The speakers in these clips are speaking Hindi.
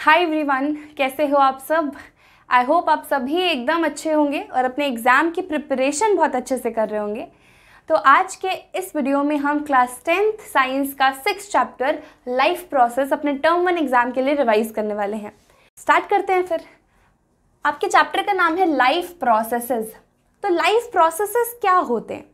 हाय एवरीवन कैसे हो आप सब आई होप आप सभी एकदम अच्छे होंगे और अपने एग्ज़ाम की प्रिपरेशन बहुत अच्छे से कर रहे होंगे तो आज के इस वीडियो में हम क्लास टेंथ साइंस का सिक्स चैप्टर लाइफ प्रोसेस अपने टर्म वन एग्ज़ाम के लिए रिवाइज करने वाले हैं स्टार्ट करते हैं फिर आपके चैप्टर का नाम है लाइफ प्रोसेसेस तो लाइफ प्रोसेसेस क्या होते हैं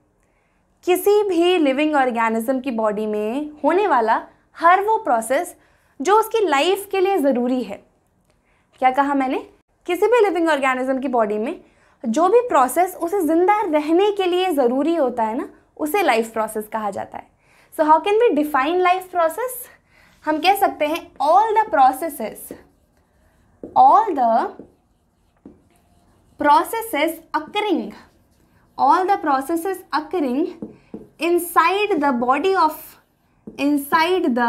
किसी भी लिविंग ऑर्गेनिज्म की बॉडी में होने वाला हर वो प्रोसेस जो उसकी लाइफ के लिए ज़रूरी है क्या कहा मैंने किसी भी लिविंग ऑर्गेनिज्म की बॉडी में जो भी प्रोसेस उसे ज़िंदा रहने के लिए ज़रूरी होता है ना उसे लाइफ प्रोसेस कहा जाता है so how can we define life process हम कह सकते हैं all the processes all the processes occurring all the processes occurring inside the body of inside the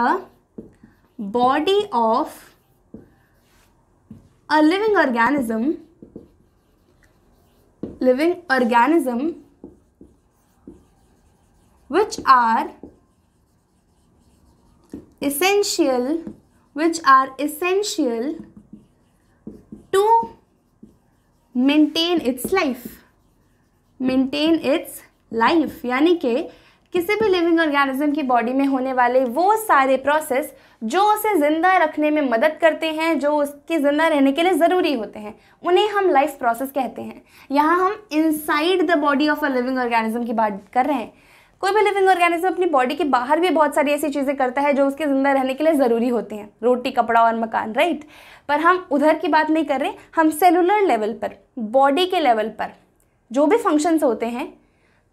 body of a living organism living organism which are essential which are essential to maintain its life maintain its life yani ke किसी भी लिविंग ऑर्गेनिज्म की बॉडी में होने वाले वो सारे प्रोसेस जो उसे ज़िंदा रखने में मदद करते हैं जो उसके ज़िंदा रहने के लिए ज़रूरी होते हैं उन्हें हम लाइफ प्रोसेस कहते हैं यहाँ हम inside the body of a living organism की बात कर रहे हैं कोई भी लिविंग ऑर्गेनिज्म अपनी बॉडी के बाहर भी बहुत सारी ऐसी चीज़ें करता है जो उसके ज़िंदा रहने के लिए ज़रूरी होते हैं रोटी कपड़ा और मकान राइट पर हम उधर की बात नहीं कर रहे हम सेलुलर लेवल पर बॉडी के लेवल पर जो भी फंक्शंस होते हैं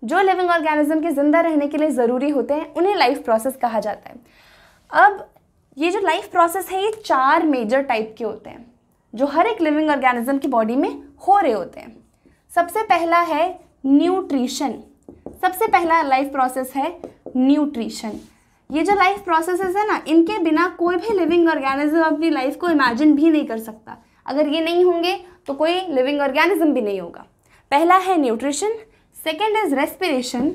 जो लिविंग ऑर्गेनिज्म के ज़िंदा रहने के लिए ज़रूरी होते हैं उन्हें लाइफ प्रोसेस कहा जाता है अब ये जो लाइफ प्रोसेस है ये चार मेजर टाइप के होते हैं जो हर एक लिविंग ऑर्गेनिज्म की बॉडी में हो रहे होते हैं सबसे पहला है न्यूट्रिशन सबसे पहला लाइफ प्रोसेस है न्यूट्रिशन ये जो लाइफ प्रोसेसेस है ना इनके बिना कोई भी लिविंग ऑर्गेनिज्म अपनी लाइफ को इमेजिन भी नहीं कर सकता अगर ये नहीं होंगे तो कोई लिविंग ऑर्गेनिज्म भी नहीं होगा पहला है nutrition second is respiration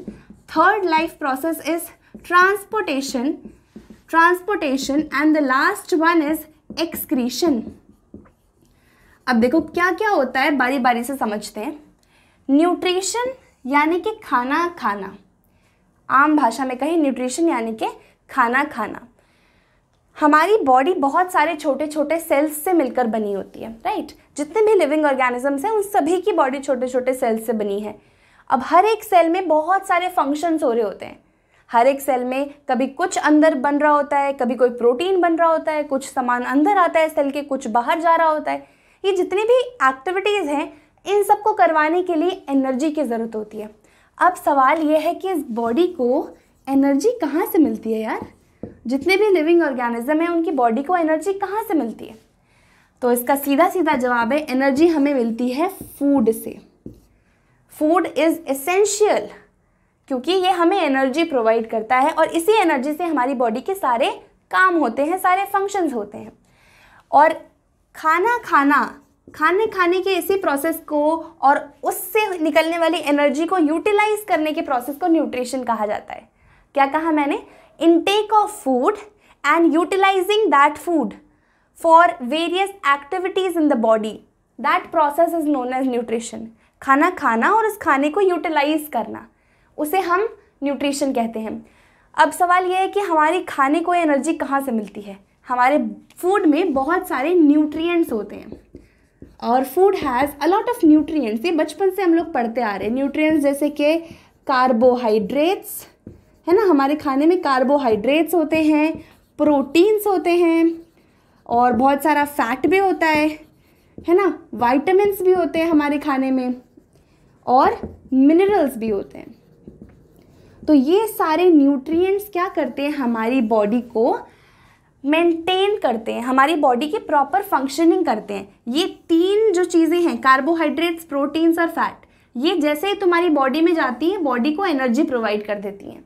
third life process is transportation transportation and the last one is excretion अब देखो क्या क्या होता है बारी बारी से समझते हैं न्यूट्रिशन यानी कि खाना खाना आम भाषा में कहें न्यूट्रिशन यानी कि खाना खाना हमारी बॉडी बहुत सारे छोटे छोटे सेल्स से मिलकर बनी होती है राइट जितने भी लिविंग ऑर्गेनिजम्स हैं उन सभी की बॉडी छोटे छोटे सेल्स से बनी है अब हर एक सेल में बहुत सारे फंक्शंस हो रहे होते हैं हर एक सेल में कभी कुछ अंदर बन रहा होता है कभी कोई प्रोटीन बन रहा होता है कुछ सामान अंदर आता है सेल के कुछ बाहर जा रहा होता है ये जितनी भी एक्टिविटीज़ हैं इन सबको करवाने के लिए एनर्जी की ज़रूरत होती है अब सवाल ये है कि इस बॉडी को एनर्जी कहाँ से मिलती है यार जितने भी लिविंग ऑर्गेनिज्म हैं उनकी बॉडी को एनर्जी कहाँ से मिलती है तो इसका सीधा सीधा जवाब है एनर्जी हमें मिलती है फूड से फूड इज़ एसेंशियल क्योंकि ये हमें एनर्जी प्रोवाइड करता है और इसी एनर्जी से हमारी बॉडी के सारे काम होते हैं सारे फंक्शंस होते हैं और खाना खाना खाने खाने के इसी प्रोसेस को और उससे निकलने वाली एनर्जी को यूटिलाइज करने के प्रोसेस को न्यूट्रिशन कहा जाता है क्या कहा मैंने intake of food and utilising that food for various activities in the body that process is known as nutrition खाना खाना और उस खाने को यूटिलाइज़ करना उसे हम न्यूट्रिशन कहते हैं अब सवाल यह है कि हमारे खाने को एनर्जी कहाँ से मिलती है हमारे फूड में बहुत सारे न्यूट्रिएंट्स होते हैं और food has a lot of nutrients ये बचपन से हम लोग पढ़ते आ रहे हैं न्यूट्रिएंट्स जैसे कि कार्बोहाइड्रेट्स है ना हमारे खाने में कार्बोहाइड्रेट्स होते हैं प्रोटीन्स होते हैं और बहुत सारा फैट भी होता है है ना वाइटामस भी होते हैं हमारे खाने में और मिनरल्स भी होते हैं तो ये सारे न्यूट्रिएंट्स क्या करते हैं हमारी बॉडी को मेंटेन करते हैं हमारी बॉडी की प्रॉपर फंक्शनिंग करते हैं ये तीन जो चीज़ें हैं कार्बोहाइड्रेट्स प्रोटीन्स और फैट ये जैसे ही तुम्हारी बॉडी में जाती हैं बॉडी को एनर्जी प्रोवाइड कर देती हैं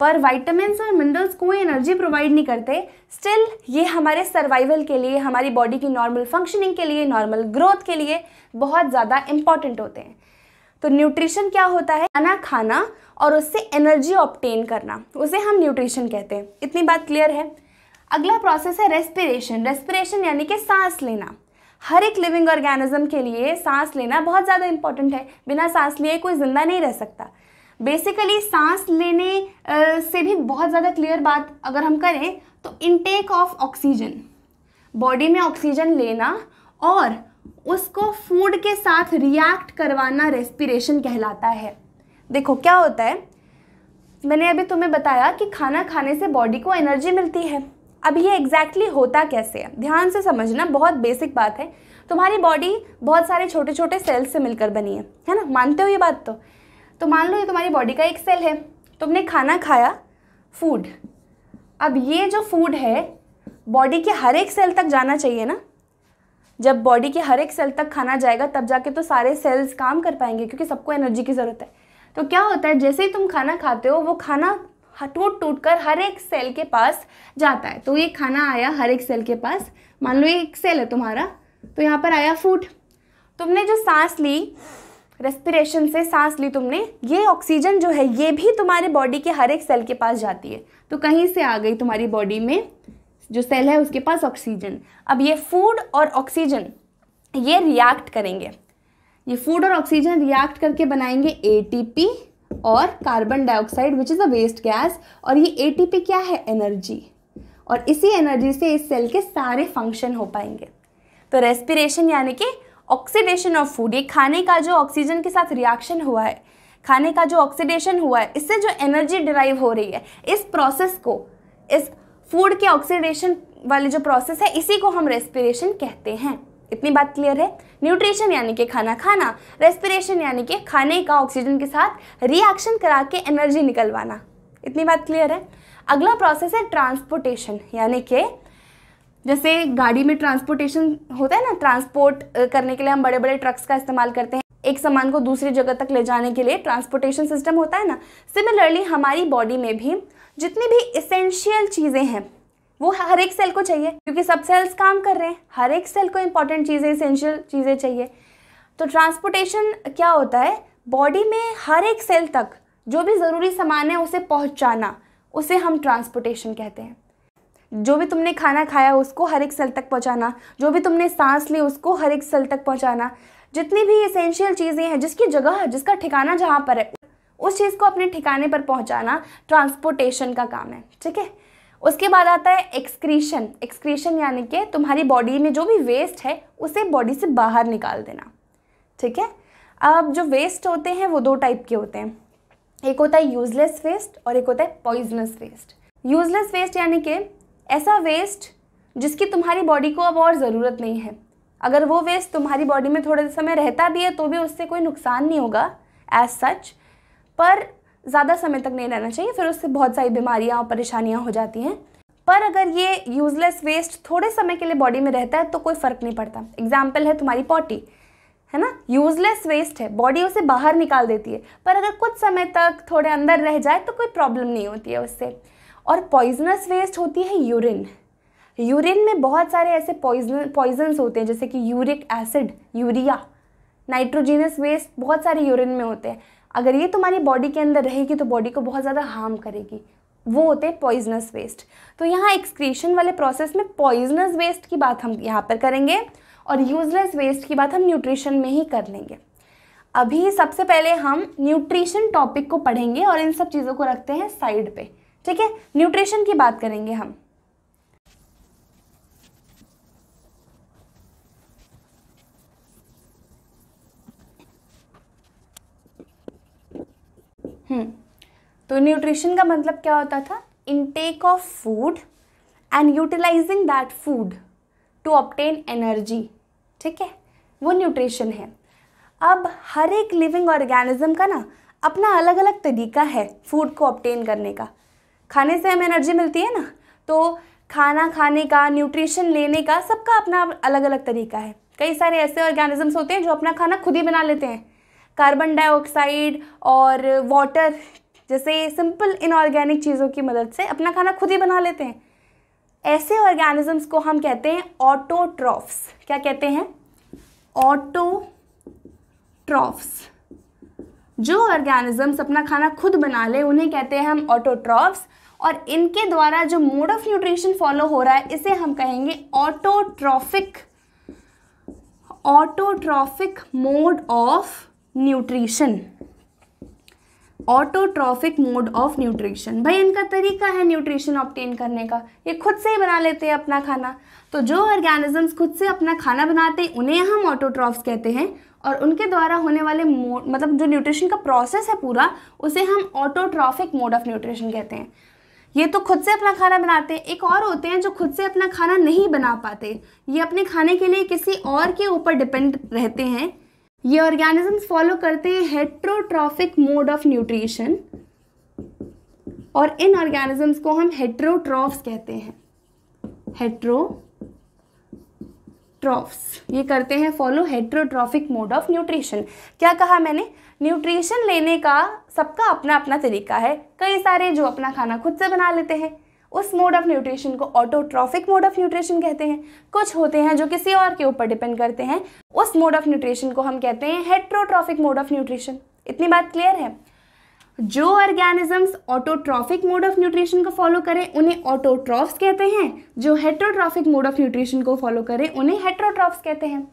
पर वाइटामस और मिनरल्स कोई एनर्जी प्रोवाइड नहीं करते स्टिल ये हमारे सर्वाइवल के लिए हमारी बॉडी की नॉर्मल फंक्शनिंग के लिए नॉर्मल ग्रोथ के लिए बहुत ज़्यादा इंपॉर्टेंट होते हैं तो न्यूट्रिशन क्या होता है खाना खाना और उससे एनर्जी ऑप्टेन करना उसे हम न्यूट्रिशन कहते हैं इतनी बात क्लियर है अगला प्रोसेस है रेस्पिरेशन रेस्पिरेशन यानी कि सांस लेना हर एक लिविंग ऑर्गेनिज्म के लिए सांस लेना बहुत ज़्यादा इंपॉर्टेंट है बिना सांस लिए कोई ज़िंदा नहीं रह सकता बेसिकली सांस लेने से भी बहुत ज़्यादा क्लियर बात अगर हम करें तो इनटेक ऑफ ऑक्सीजन बॉडी में ऑक्सीजन लेना और उसको फूड के साथ रिएक्ट करवाना रेस्पिरेशन कहलाता है देखो क्या होता है मैंने अभी तुम्हें बताया कि खाना खाने से बॉडी को एनर्जी मिलती है अब ये एग्जैक्टली exactly होता कैसे है ध्यान से समझना बहुत बेसिक बात है तुम्हारी बॉडी बहुत सारे छोटे छोटे सेल्स से मिलकर बनी है है ना मानते हो ये बात तो तो मान लो ये तुम्हारी बॉडी का एक सेल है तुमने खाना खाया फूड अब ये जो फूड है बॉडी के हर एक सेल तक जाना चाहिए ना जब बॉडी के हर एक सेल तक खाना जाएगा तब जाके तो सारे सेल्स काम कर पाएंगे क्योंकि सबको एनर्जी की ज़रूरत है तो क्या होता है जैसे ही तुम खाना खाते हो वो खाना टूट टूट कर हर एक सेल के पास जाता है तो ये खाना आया हर एक सेल के पास मान लो ये एक सेल है तुम्हारा तो यहाँ पर आया फूड तुमने जो सांस ली रेस्पिरेशन से सांस ली तुमने ये ऑक्सीजन जो है ये भी तुम्हारे बॉडी के हर एक सेल के पास जाती है तो कहीं से आ गई तुम्हारी बॉडी में जो सेल है उसके पास ऑक्सीजन अब ये फूड और ऑक्सीजन ये रिएक्ट करेंगे ये फूड और ऑक्सीजन रिएक्ट करके बनाएंगे एटीपी और carbon dioxide which is a waste gas और ये एटीपी क्या है एनर्जी और इसी एनर्जी से इस सेल के सारे फंक्शन हो पाएंगे तो रेस्पिरेशन यानी कि ऑक्सीडेशन ऑफ फूड ये खाने का जो ऑक्सीजन के साथ रिएक्शन हुआ है खाने का जो ऑक्सीडेशन हुआ है इससे जो एनर्जी डिराइव हो रही है इस प्रोसेस को इस फूड के ऑक्सीडेशन वाले जो प्रोसेस है इसी को हम रेस्पिरेशन कहते हैं इतनी बात क्लियर है न्यूट्रिशन यानी कि खाना खाना रेस्पिरेशन यानी कि खाने का ऑक्सीजन के साथ रिएक्शन करा के एनर्जी निकलवाना इतनी बात क्लियर है अगला प्रोसेस है ट्रांसपोर्टेशन यानी कि जैसे गाड़ी में ट्रांसपोर्टेशन होता है ना ट्रांसपोर्ट करने के लिए हम बड़े बड़े ट्रक्स का इस्तेमाल करते हैं एक सामान को दूसरी जगह तक ले जाने के लिए ट्रांसपोर्टेशन सिस्टम होता है ना सिमिलरली हमारी बॉडी में भी जितनी भी इसेंशियल चीज़ें हैं वो हर एक सेल को चाहिए क्योंकि सब सेल्स काम कर रहे हैं हर एक सेल को इंपॉर्टेंट चीज़ें इसेंशियल चीज़ें चाहिए तो ट्रांसपोर्टेशन क्या होता है बॉडी में हर एक सेल तक जो भी ज़रूरी सामान है उसे पहुंचाना उसे हम ट्रांसपोर्टेशन कहते हैं जो भी तुमने खाना खाया उसको हर एक सेल तक पहुंचाना जो भी तुमने सांस ली उसको हर एक सेल तक पहुंचाना जितनी भी इसेंशियल चीज़ें हैं जिसकी जगह जिसका ठिकाना जहाँ पर है उस चीज़ को अपने ठिकाने पर पहुंचाना ट्रांसपोर्टेशन का काम है ठीक है उसके बाद आता है एक्सक्रीशन एक्सक्रीशन यानी कि तुम्हारी बॉडी में जो भी वेस्ट है उसे बॉडी से बाहर निकाल देना ठीक है अब जो वेस्ट होते हैं वो दो टाइप के होते हैं एक होता है यूजलेस वेस्ट और एक होता है पॉइजनस वेस्ट यूजलेस वेस्ट यानी कि ऐसा वेस्ट जिसकी तुम्हारी बॉडी को अब और ज़रूरत नहीं है अगर वो वेस्ट तुम्हारी बॉडी में थोड़े समय रहता भी है तो भी उससे कोई नुकसान नहीं होगा एज सच पर ज़्यादा समय तक नहीं रहना चाहिए फिर उससे बहुत सारी बीमारियाँ और परेशानियाँ हो जाती हैं पर अगर ये यूज़लेस वेस्ट थोड़े समय के लिए बॉडी में रहता है तो कोई फ़र्क नहीं पड़ता एग्जाम्पल है तुम्हारी पॉटी है ना यूज़लेस वेस्ट है बॉडी उसे बाहर निकाल देती है पर अगर कुछ समय तक थोड़े अंदर रह जाए तो कोई प्रॉब्लम नहीं होती है उससे और पॉइजनस वेस्ट होती है यूरिन यूरिन में बहुत सारे ऐसे पॉइजन पॉइजन्स होते हैं जैसे कि uric acid urea nitrogenous waste बहुत सारे यूरिन में होते हैं अगर ये तुम्हारी बॉडी के अंदर रहेगी तो बॉडी को बहुत ज़्यादा हार्म करेगी वो होते हैं पॉइजनस वेस्ट तो यहाँ एक्सक्रीशन वाले प्रोसेस में पॉइजनस वेस्ट की बात हम यहाँ पर करेंगे और यूजलेस वेस्ट की बात हम न्यूट्रिशन में ही कर लेंगे अभी सबसे पहले हम न्यूट्रिशन टॉपिक को पढ़ेंगे और इन सब चीज़ों को रखते हैं साइड पे ठीक है न्यूट्रिशन की बात करेंगे हम हम्म। तो न्यूट्रिशन का मतलब क्या होता था intake of food and utilising that food to obtain energy ठीक है वो न्यूट्रिशन है अब हर एक लिविंग ऑर्गेनिज्म का ना अपना अलग अलग तरीका है फूड को ऑप्टेन करने का खाने से हमें एनर्जी मिलती है ना तो खाना खाने का न्यूट्रिशन लेने का सबका अपना अलग अलग तरीका है कई सारे ऐसे ऑर्गेनिजम्स होते हैं जो अपना खाना खुद ही बना लेते हैं कार्बन डाइऑक्साइड और वाटर जैसे सिंपल इनऑर्गेनिक चीज़ों की मदद से अपना खाना खुद ही बना लेते हैं ऐसे ऑर्गेनिजम्स को हम कहते हैं ऑटोट्रॉफ्स क्या कहते हैं ऑटोट्रॉफ्स जो ऑर्गेनिजम्स अपना खाना खुद बना ले उन्हें कहते हैं हम ऑटोट्रॉफ्स और इनके द्वारा जो मोड ऑफ न्यूट्रिशन फॉलो हो रहा है इसे हम कहेंगे autotrophic autotrophic mode of nutrition autotrophic mode of nutrition भाई इनका तरीका है न्यूट्रिशन ऑप्टेन करने का ये खुद से ही बना लेते हैं अपना खाना तो जो ऑर्गेनिजम्स खुद से अपना खाना बनाते हैं उन्हें हम ऑटोट्रॉफ्स कहते हैं और उनके द्वारा होने वाले मोड मतलब जो न्यूट्रिशन का प्रोसेस है पूरा उसे हम ऑटोट्रॉफिक मोड ऑफ न्यूट्रिशन कहते हैं ये तो खुद से अपना खाना बनाते हैं एक और होते हैं जो खुद से अपना खाना नहीं बना पाते ये अपने खाने के लिए किसी और के ऊपर डिपेंड रहते हैं ये ऑर्गेनिजम्स फॉलो करते हैं हेट्रोट्रॉफिक मोड ऑफ न्यूट्रिशन और इन ऑर्गेनिजम्स को हम हेट्रोट्रॉफ्स कहते हैं हेट्रो ट्रॉफ्स ये करते हैं follow heterotrophic mode of nutrition क्या कहा मैंने न्यूट्रिशन लेने का सबका अपना अपना तरीका है कई सारे जो अपना खाना खुद से बना लेते हैं उस मोड ऑफ न्यूट्रिशन को ऑटोट्रॉफिक मोड ऑफ न्यूट्रिशन कहते हैं कुछ होते हैं जो किसी और के ऊपर डिपेंड करते हैं उस मोड ऑफ न्यूट्रिशन को हम कहते हैं हेट्रोट्रॉफिक मोड ऑफ न्यूट्रिशन इतनी बात क्लियर है जो organisms autotrophic mode of nutrition को फॉलो करें उन्हें ऑटोट्रॉफ्स कहते हैं जो हेट्रोट्रॉफिक मोड ऑफ न्यूट्रिशन को फॉलो करें उन्हें हेट्रोट्रॉफ्स कहते हैं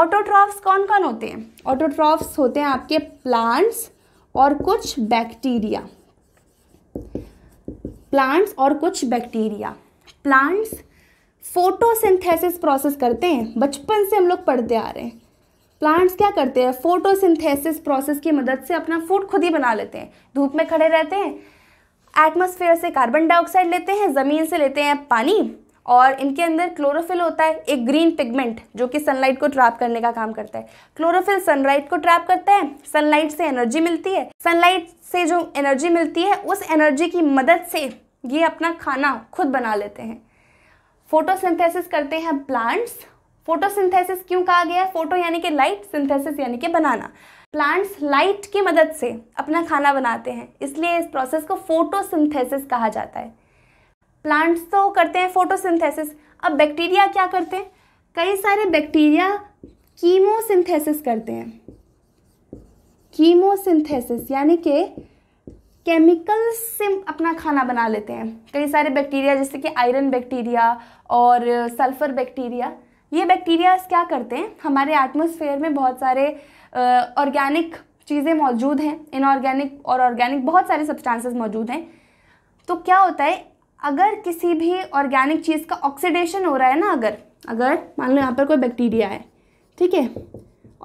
ऑटोट्रॉफ्स कौन कौन होते हैं ऑटोट्रॉफ्स होते हैं आपके प्लांट्स और कुछ बैक्टीरिया प्लांट्स और कुछ बैक्टीरिया प्लांट्स फोटोसिंथेसिस प्रोसेस करते हैं बचपन से हम लोग पढ़ते आ रहे हैं प्लांट्स क्या करते हैं फोटोसिंथेसिस प्रोसेस की मदद से अपना फूड खुद ही बना लेते हैं धूप में खड़े रहते हैं एटमॉस्फेयर से कार्बन डाइऑक्साइड लेते हैं ज़मीन से लेते हैं पानी और इनके अंदर क्लोरोफिल होता है एक ग्रीन पिगमेंट जो कि सनलाइट को ट्रैप करने का काम करता है क्लोरोफिल सनलाइट को ट्रैप करता है सनलाइट से एनर्जी मिलती है सनलाइट से जो एनर्जी मिलती है उस एनर्जी की मदद से ये अपना खाना खुद बना लेते हैं फोटोसिंथेसिस करते हैं प्लांट्स फोटोसिंथेसिस क्यों कहा गया है फोटो यानी कि लाइट सिंथेसिस यानी कि बनाना प्लांट्स लाइट की मदद से अपना खाना बनाते हैं इसलिए इस प्रोसेस को फोटोसिंथेसिस कहा जाता है प्लांट्स तो करते हैं फोटोसिंथेसिस अब बैक्टीरिया क्या करते हैं कई सारे बैक्टीरिया कीमोसिंथेसिस करते हैं कीमोसिंथेसिस यानी कि केमिकल से अपना खाना बना लेते हैं कई सारे बैक्टीरिया जैसे कि आयरन बैक्टीरिया और सल्फर बैक्टीरिया ये बैक्टीरिया क्या करते हैं हमारे एटमोसफेयर में बहुत सारे ऑर्गेनिक चीज़ें मौजूद हैं इनऑर्गेनिक और ऑर्गेनिक बहुत सारे सब्सटेंसेस मौजूद हैं तो क्या होता है अगर किसी भी ऑर्गेनिक चीज़ का ऑक्सीडेशन हो रहा है ना अगर अगर मान लो यहाँ पर कोई बैक्टीरिया है ठीक है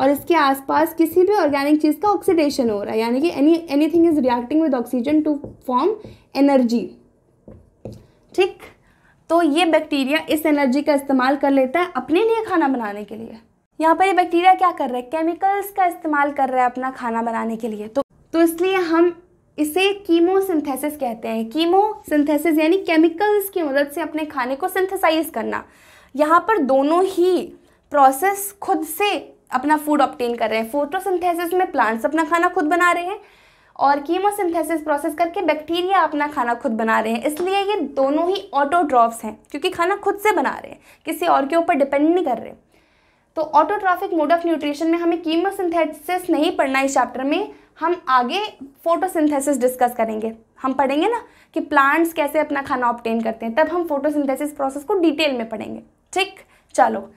और इसके आसपास किसी भी ऑर्गेनिक चीज़ का ऑक्सीडेशन हो रहा है यानी कि any anything is reacting with oxygen to form energy ठीक तो ये बैक्टीरिया इस एनर्जी का इस्तेमाल कर लेता है अपने लिए खाना बनाने के लिए यहाँ पर ये बैक्टीरिया क्या कर रहा है केमिकल्स का इस्तेमाल कर रहा है अपना खाना बनाने के लिए तो तो इसलिए हम इसे कीमोसिंथेसिस कहते हैं कीमोसिंथेसिस यानी केमिकल्स की मदद से अपने खाने को सिंथेसाइज करना यहाँ पर दोनों ही प्रोसेस खुद से अपना फूड ऑप्टेन कर रहे हैं फोटोसिंथेसिस में प्लांट्स अपना खाना खुद बना रहे हैं और कीमोसिंथेसिस प्रोसेस करके बैक्टीरिया अपना खाना खुद बना रहे हैं इसलिए ये दोनों ही ऑटोड्रॉफ्स हैं क्योंकि खाना खुद से बना रहे हैं किसी और के ऊपर डिपेंड नहीं कर रहे तो ऑटोट्रॉफिक मोड ऑफ न्यूट्रिशन में हमें कीमोसिंथेसिस नहीं पढ़ना इस चैप्टर में हम आगे फोटोसिंथेसिस डिस्कस करेंगे हम पढ़ेंगे ना कि प्लांट्स कैसे अपना खाना ऑप्टेन करते हैं तब हम फोटोसिंथेसिस प्रोसेस को डिटेल में पढ़ेंगे ठीक चलो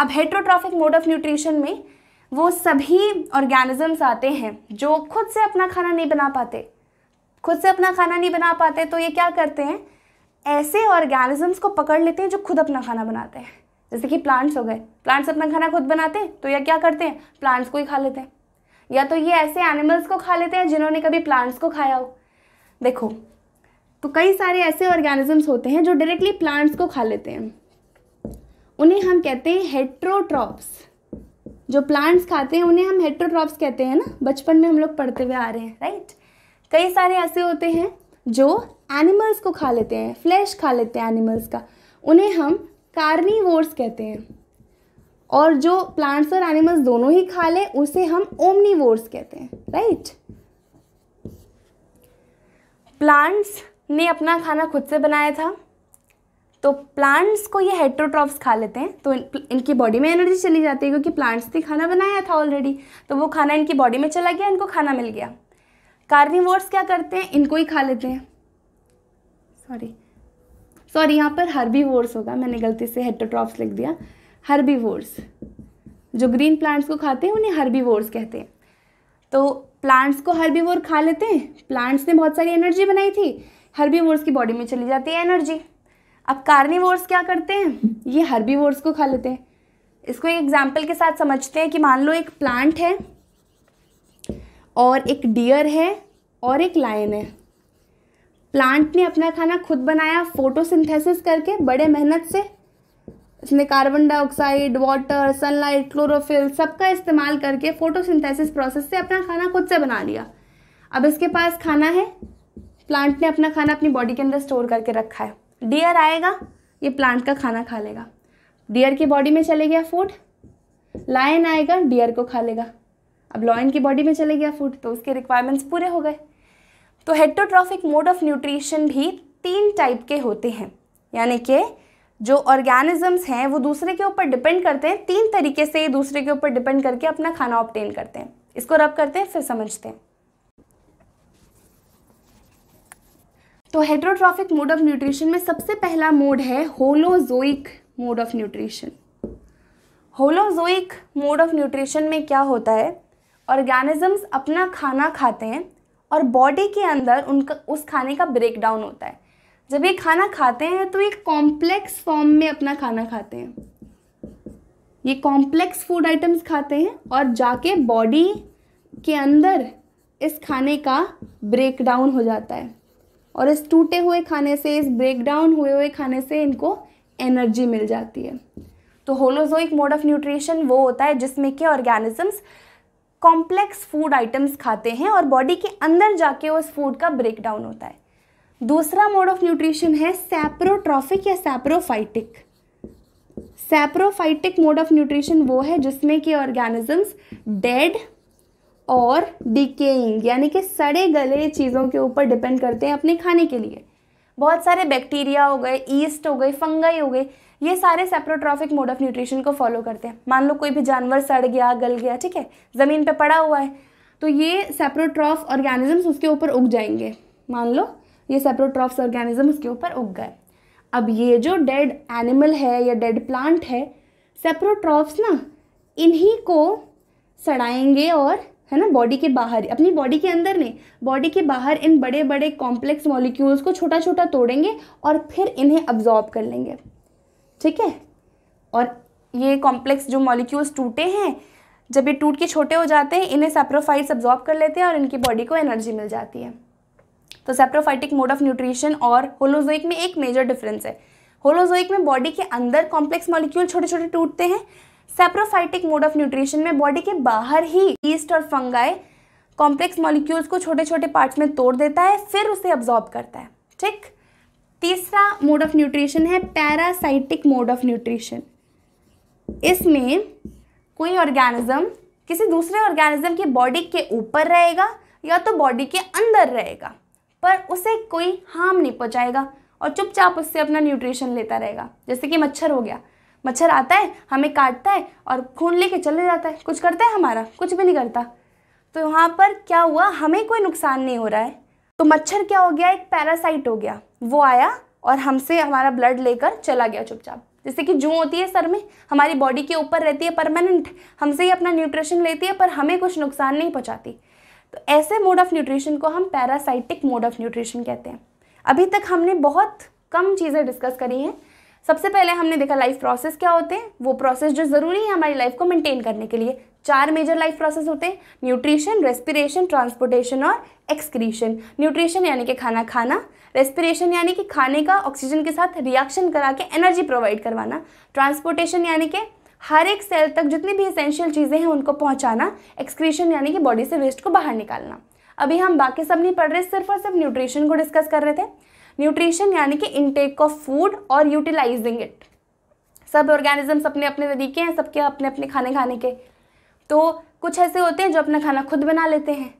अब हेट्रोट्रॉफिक मोड ऑफ न्यूट्रिशन में वो सभी ऑर्गेनिजम्स आते हैं जो खुद से अपना खाना नहीं बना पाते खुद से अपना खाना नहीं बना पाते तो ये क्या करते हैं ऐसे ऑर्गेनिजम्स को पकड़ लेते हैं जो खुद अपना खाना बनाते हैं जैसे कि प्लांट्स हो गए प्लांट्स अपना खाना खुद बनाते हैं तो यह क्या करते हैं प्लांट्स को ही खा लेते हैं या तो ये ऐसे एनिमल्स को खा लेते हैं जिन्होंने कभी प्लांट्स को खाया हो देखो तो कई सारे ऐसे ऑर्गेनिजम्स होते हैं जो डायरेक्टली प्लांट्स को खा लेते हैं उन्हें हम कहते हैं हेट्रोट्रॉप्स जो प्लांट्स खाते हैं उन्हें हम हेट्रोट्रॉप्स कहते हैं ना बचपन में हम लोग पढ़ते हुए आ रहे हैं राइट कई सारे ऐसे होते हैं जो एनिमल्स को खा लेते हैं फ्लैश खा लेते हैं एनिमल्स का उन्हें हम कार्निवोर्स कहते हैं और जो प्लांट्स और एनिमल्स दोनों ही खा लें उसे हम ओमनीवोर्स कहते हैं राइट प्लांट्स ने अपना खाना खुद से बनाया था तो प्लांट्स को ये हेट्रोट्रॉप्स खा लेते हैं तो इन, इनकी बॉडी में एनर्जी चली जाती है क्योंकि प्लांट्स ने खाना बनाया था ऑलरेडी तो वो खाना इनकी बॉडी में चला गया इनको खाना मिल गया कार्निवोर्स क्या करते हैं इनको ही खा लेते हैं सॉरी सॉरी यहाँ पर हर्बीवोर्स होगा मैंने गलती से हेट्रोट्रॉप्स लिख दिया हर्बीवोर्स जो ग्रीन प्लांट्स को खाते हैं उन्हें हर्बीवोर्स कहते हैं तो प्लांट्स को हर्बीवोर खा लेते हैं प्लांट्स ने बहुत सारी एनर्जी बनाई थी हर्बीवोर्स की बॉडी में चली जाती है एनर्जी अब कार्निवोर्स क्या करते हैं ये हर्बीवोर्स को खा लेते हैं इसको एक एग्जाम्पल के साथ समझते हैं कि मान लो एक प्लांट है और एक डियर है और एक लायन है प्लांट ने अपना खाना खुद बनाया फोटोसिंथेसिस करके बड़े मेहनत से इसमें carbon dioxide water sunlight chlorophyll सबका इस्तेमाल करके फोटोसिंथेसिस प्रोसेस से अपना खाना खुद से बना लिया अब इसके पास खाना है प्लांट ने अपना खाना अपनी बॉडी के अंदर स्टोर करके रखा है डियर आएगा ये प्लांट का खाना खा लेगा डियर की बॉडी में चले गया फूड लायन आएगा डियर को खा लेगा अब लॉयन की बॉडी में चले गया फूड तो उसके रिक्वायरमेंट्स पूरे हो गए तो हेटोट्रॉफिक मोड ऑफ न्यूट्रिशन भी तीन टाइप के होते हैं यानी कि जो ऑर्गेनिजम्स हैं वो दूसरे के ऊपर डिपेंड करते हैं तीन तरीके से दूसरे के ऊपर डिपेंड करके अपना खाना ऑप्टेन करते हैं इसको रब करते हैं फिर समझते हैं तो हेट्रोट्रॉफिक मोड ऑफ न्यूट्रिशन में सबसे पहला मोड है holozoic mode of nutrition holozoic mode of nutrition में क्या होता है ऑर्गेनिजम्स अपना खाना खाते हैं और बॉडी के अंदर उनका उस खाने का ब्रेकडाउन होता है जब ये खाना खाते हैं तो ये कॉम्प्लेक्स फॉर्म में अपना खाना खाते हैं ये कॉम्प्लेक्स फूड आइटम्स खाते हैं और जाके बॉडी के अंदर इस खाने का ब्रेक डाउन हो जाता है और इस टूटे हुए खाने से इस ब्रेक डाउन हुए हुए खाने से इनको एनर्जी मिल जाती है तो होलोजो एक मोड ऑफ न्यूट्रिशन वो होता है जिसमें कि ऑर्गेनिजम्स कॉम्प्लेक्स फूड आइटम्स खाते हैं और बॉडी के अंदर जाके उस फूड का ब्रेक डाउन होता है दूसरा मोड ऑफ न्यूट्रिशन है सैप्रोट्रॉफिक या saprophytic saprophytic mode of nutrition वो है जिसमें कि ऑर्गेनिजम्स डेड और डिकेइंग यानी कि सड़े गले चीज़ों के ऊपर डिपेंड करते हैं अपने खाने के लिए बहुत सारे बैक्टीरिया हो गए ईस्ट हो गए फंगाई हो गए ये सारे सेप्रोट्रॉफिक मोड ऑफ न्यूट्रिशन को फॉलो करते हैं मान लो कोई भी जानवर सड़ गया गल गया ठीक है ज़मीन पे पड़ा हुआ है तो ये सेप्रोट्रॉफ ऑर्गेनिजम्स उसके ऊपर उग जाएंगे मान लो ये सेप्रोट्रॉफ्स ऑर्गेनिज्म उसके ऊपर उग गए अब ये जो डेड एनिमल है या डेड प्लांट है सेप्रोट्रॉफ्स ना इन्हीं को सड़ाएंगे और है ना बॉडी के बाहर अपनी बॉडी के अंदर नहीं बॉडी के बाहर इन बड़े बड़े कॉम्प्लेक्स मॉलिक्यूल्स को छोटा छोटा तोड़ेंगे और फिर इन्हें अब्जॉर्ब कर लेंगे ठीक है और ये कॉम्प्लेक्स जो मॉलिक्यूल्स टूटे हैं जब ये टूट के छोटे हो जाते हैं इन्हें सेप्रोफाइट्स अब्जॉर्ब कर लेते हैं और इनकी बॉडी को एनर्जी मिल जाती है तो सेप्टोफाइटिक मोड ऑफ न्यूट्रिशन और होलोजोइक में एक मेजर डिफरेंस है होलोजोइक में बॉडी के अंदर कॉम्प्लेक्स मॉलिक्यूल छोटे छोटे टूटते हैं सेप्रोफाइटिक मोड ऑफ न्यूट्रिशन में बॉडी के बाहर ही ईस्ट और फंगाई कॉम्प्लेक्स मॉलिक्यूल्स को छोटे छोटे पार्ट्स में तोड़ देता है फिर उसे अब्जॉर्ब करता है ठीक तीसरा मोड ऑफ न्यूट्रिशन है पैरासाइटिक मोड ऑफ न्यूट्रिशन इसमें कोई ऑर्गेनिज्म किसी दूसरे ऑर्गेनिज्म की बॉडी के ऊपर रहेगा या तो बॉडी के अंदर रहेगा पर उसे कोई हार्म नहीं पहुँचाएगा और चुपचाप उससे अपना न्यूट्रिशन लेता रहेगा जैसे कि मच्छर हो गया मच्छर आता है हमें काटता है और खून लेके चले जाता है कुछ करता है हमारा कुछ भी नहीं करता तो यहाँ पर क्या हुआ हमें कोई नुकसान नहीं हो रहा है तो मच्छर क्या हो गया एक पैरासाइट हो गया वो आया और हमसे हमारा ब्लड लेकर चला गया चुपचाप जैसे कि जू होती है सर में हमारी बॉडी के ऊपर रहती है परमानेंट हमसे ही अपना न्यूट्रिशन लेती है पर हमें कुछ नुकसान नहीं पहुँचाती तो ऐसे मोड ऑफ न्यूट्रिशन को हम पैरासाइटिक मोड ऑफ न्यूट्रिशन कहते हैं अभी तक हमने बहुत कम चीज़ें डिस्कस करी हैं सबसे पहले हमने देखा लाइफ प्रोसेस क्या होते हैं वो प्रोसेस जो ज़रूरी है हमारी लाइफ को मेंटेन करने के लिए चार मेजर लाइफ प्रोसेस होते हैं न्यूट्रिशन रेस्पिरेशन ट्रांसपोर्टेशन और एक्सक्रीशन न्यूट्रिशन यानी कि खाना खाना रेस्पिरेशन यानी कि खाने का ऑक्सीजन के साथ रिएक्शन करा के एनर्जी प्रोवाइड करवाना ट्रांसपोर्टेशन यानी कि हर एक सेल तक जितनी भी इसेंशियल चीज़ें हैं उनको पहुंचाना एक्सक्रीशन यानी कि बॉडी से वेस्ट को बाहर निकालना अभी हम बाकी सब नहीं पढ़ रहे सिर्फ और सिर्फ न्यूट्रिशन को डिस्कस कर रहे थे न्यूट्रिशन यानी कि इनटेक ऑफ फूड और यूटिलाइजिंग इट सब ऑर्गेनिजम्स अपने अपने तरीके हैं सबके अपने अपने खाने खाने के तो कुछ ऐसे होते हैं जो अपना खाना खुद बना लेते हैं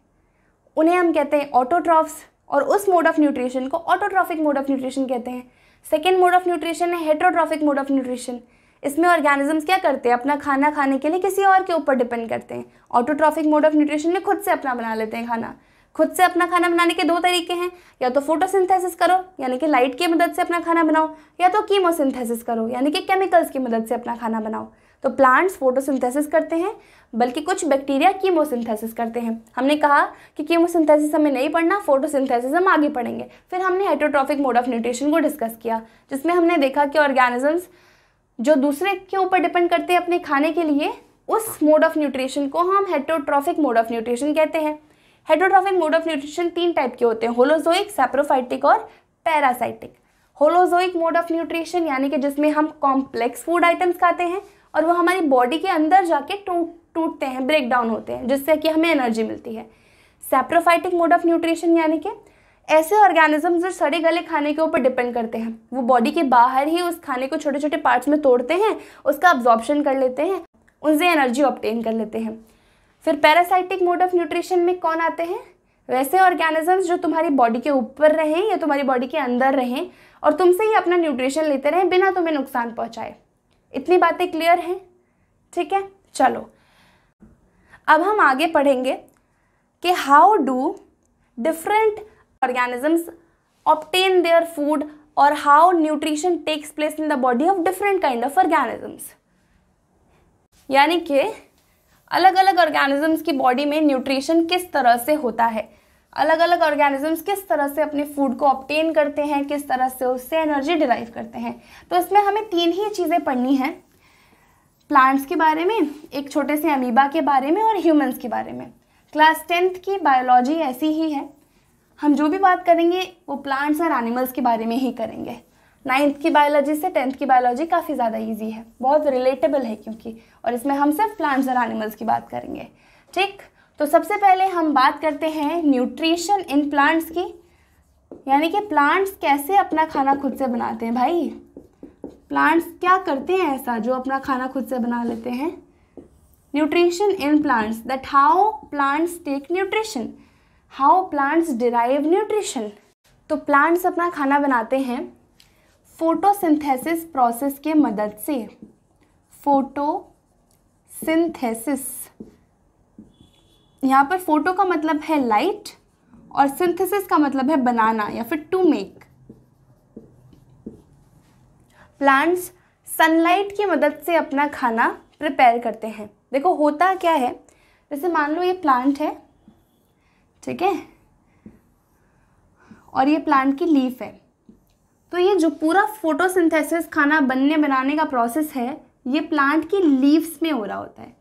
उन्हें हम कहते हैं ऑटोट्रॉफ्स और उस मोड ऑफ न्यूट्रिशन को ऑटोट्रॉफिक मोड ऑफ न्यूट्रिशन कहते हैं सेकेंड मोड ऑफ न्यूट्रिशन है हेट्रोट्रॉफिक मोड ऑफ न्यूट्रिशन इसमें ऑर्गेनिजम्स क्या करते हैं अपना खाना खाने के लिए किसी और के ऊपर डिपेंड करते हैं ऑटोट्रॉफिक मोड ऑफ न्यूट्रिशन में खुद से अपना बना लेते हैं खाना खुद से अपना खाना बनाने के दो तरीके हैं या तो फोटोसिंथेसिस करो यानी कि लाइट की मदद से अपना खाना बनाओ या तो कीमोसिंथेसिस करो यानी कि केमिकल्स की मदद से अपना खाना बनाओ तो प्लांट्स फोटोसिंथेसिस करते हैं बल्कि कुछ बैक्टीरिया कीमोसिंथेसिस करते हैं हमने कहा कि कीमोसिंथेसिस हमें नहीं पढ़ना फोटोसिंथेसिस हम आगे पढ़ेंगे फिर हमने हाइड्रोट्रॉफिक मोड ऑफ न्यूट्रिशन को डिस्कस किया जिसमें हमने देखा कि ऑर्गेनिजम्स जो दूसरे के ऊपर डिपेंड करते हैं अपने खाने के लिए उस मोड ऑफ न्यूट्रिशन को हम हेटरोट्रॉफिक मोड ऑफ न्यूट्रिशन कहते हैं हेटरोट्रॉफिक मोड ऑफ न्यूट्रिशन तीन टाइप के होते हैं होलोजोइक सेप्रोफाइटिक और parasitic holozoic mode of nutrition यानी कि जिसमें हम कॉम्प्लेक्स फूड आइटम्स खाते हैं और वो हमारी बॉडी के अंदर जाके टूट टूटते हैं ब्रेक डाउन होते हैं जिससे कि हमें एनर्जी मिलती है सेप्रोफाइटिक मोड ऑफ न्यूट्रिशन यानी कि ऐसे ऑर्गेनिज्म जो सड़े गले खाने के ऊपर डिपेंड करते हैं वो बॉडी के बाहर ही उस खाने को छोटे छोटे पार्ट्स में तोड़ते हैं उसका अब्जॉर्प्शन कर लेते हैं उनसे एनर्जी ऑप्टेन कर लेते हैं फिर पैरासाइटिक मोड ऑफ न्यूट्रिशन में कौन आते हैं वैसे ऑर्गेनिजम्स जो तुम्हारी बॉडी के ऊपर रहें या तुम्हारी बॉडी के अंदर रहें और तुमसे ही अपना न्यूट्रिशन लेते रहें बिना तुम्हें नुकसान पहुंचाए इतनी बातें क्लियर हैं ठीक है चलो अब हम आगे पढ़ेंगे कि how do different organisms obtain their food or how nutrition takes place in the body of different kind of organisms यानी कि अलग अलग ऑर्गेनिजम्स की बॉडी में न्यूट्रिशन किस तरह से होता है अलग अलग ऑर्गेनिजम्स किस तरह से अपने फूड को ऑप्टेन करते हैं किस तरह से उससे एनर्जी डिराइव करते हैं तो इसमें हमें तीन ही चीज़ें पढ़नी हैं प्लांट्स के बारे में एक छोटे से अमीबा के बारे में और ह्यूमंस के बारे में क्लास टेंथ की बायोलॉजी ऐसी ही है हम जो भी बात करेंगे वो प्लांट्स और एनिमल्स के बारे में ही करेंगे नाइन्थ की बायोलॉजी से टेंथ की बायोलॉजी काफ़ी ज़्यादा ईजी है बहुत रिलेटेबल है क्योंकि और इसमें हम सिर्फ प्लांट्स और एनिमल्स की बात करेंगे ठीक तो सबसे पहले हम बात करते हैं न्यूट्रिशन इन प्लांट्स की यानी कि प्लांट्स कैसे अपना खाना खुद से बनाते हैं भाई प्लांट्स क्या करते हैं ऐसा जो अपना खाना खुद से बना लेते हैं nutrition in plants that how plants take nutrition how plants derive nutrition तो प्लांट्स अपना खाना बनाते हैं फोटोसिंथेसिस प्रोसेस के मदद से फोटो सिंथेसिस यहाँ पर फोटो का मतलब है लाइट और सिंथेसिस का मतलब है बनाना या फिर टू मेक प्लांट्स सनलाइट की मदद से अपना खाना प्रिपेयर करते हैं देखो होता क्या है जैसे मान लो ये प्लांट है ठीक है और ये प्लांट की लीफ है तो ये जो पूरा फोटोसिंथेसिस खाना बनने बनाने का प्रोसेस है ये प्लांट की लीव्स में हो रहा होता है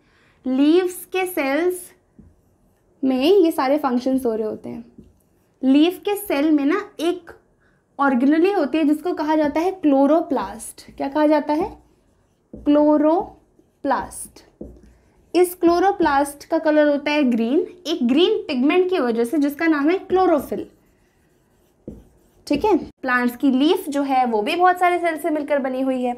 लीव्स के सेल्स में ये सारे फंक्शंस हो रहे होते हैं लीफ के सेल में ना एक ऑर्गेनली होती है जिसको कहा जाता है क्लोरोप्लास्ट क्या कहा जाता है क्लोरोप्लास्ट इस क्लोरोप्लास्ट का कलर होता है ग्रीन एक ग्रीन पिगमेंट की वजह से जिसका नाम है क्लोरोफिल ठीक है प्लांट्स की लीफ जो है वो भी बहुत सारे सेल से मिलकर बनी हुई है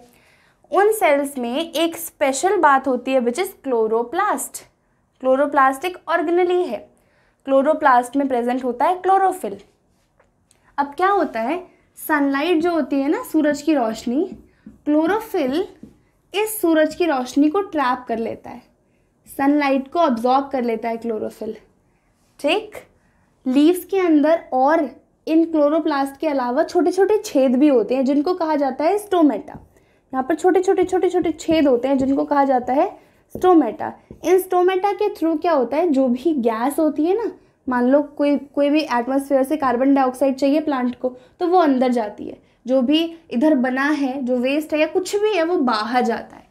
उन सेल्स में एक स्पेशल बात होती है which is chloroplast chloroplastic organelle है क्लोरोप्लास्ट में प्रेजेंट होता है क्लोरोफिल अब क्या होता है सनलाइट जो होती है ना सूरज की रोशनी क्लोरोफिल इस सूरज की रोशनी को ट्रैप कर लेता है सनलाइट को ऑब्जॉर्ब कर लेता है क्लोरोफिल ठीक लीव्स के अंदर और इन क्लोरोप्लास्ट के अलावा छोटे छोटे छेद भी होते हैं जिनको कहा जाता है स्टोमेटा यहाँ पर छोटे छोटे छोटे छोटे छेद होते हैं जिनको कहा जाता है स्टोमेटा इन स्टोमेटा के थ्रू क्या होता है जो भी गैस होती है ना मान लो कोई कोई भी एटमोसफेयर से कार्बन डाइऑक्साइड चाहिए प्लांट को तो वो अंदर जाती है जो भी इधर बना है जो वेस्ट है या कुछ भी है वो बाहर जाता है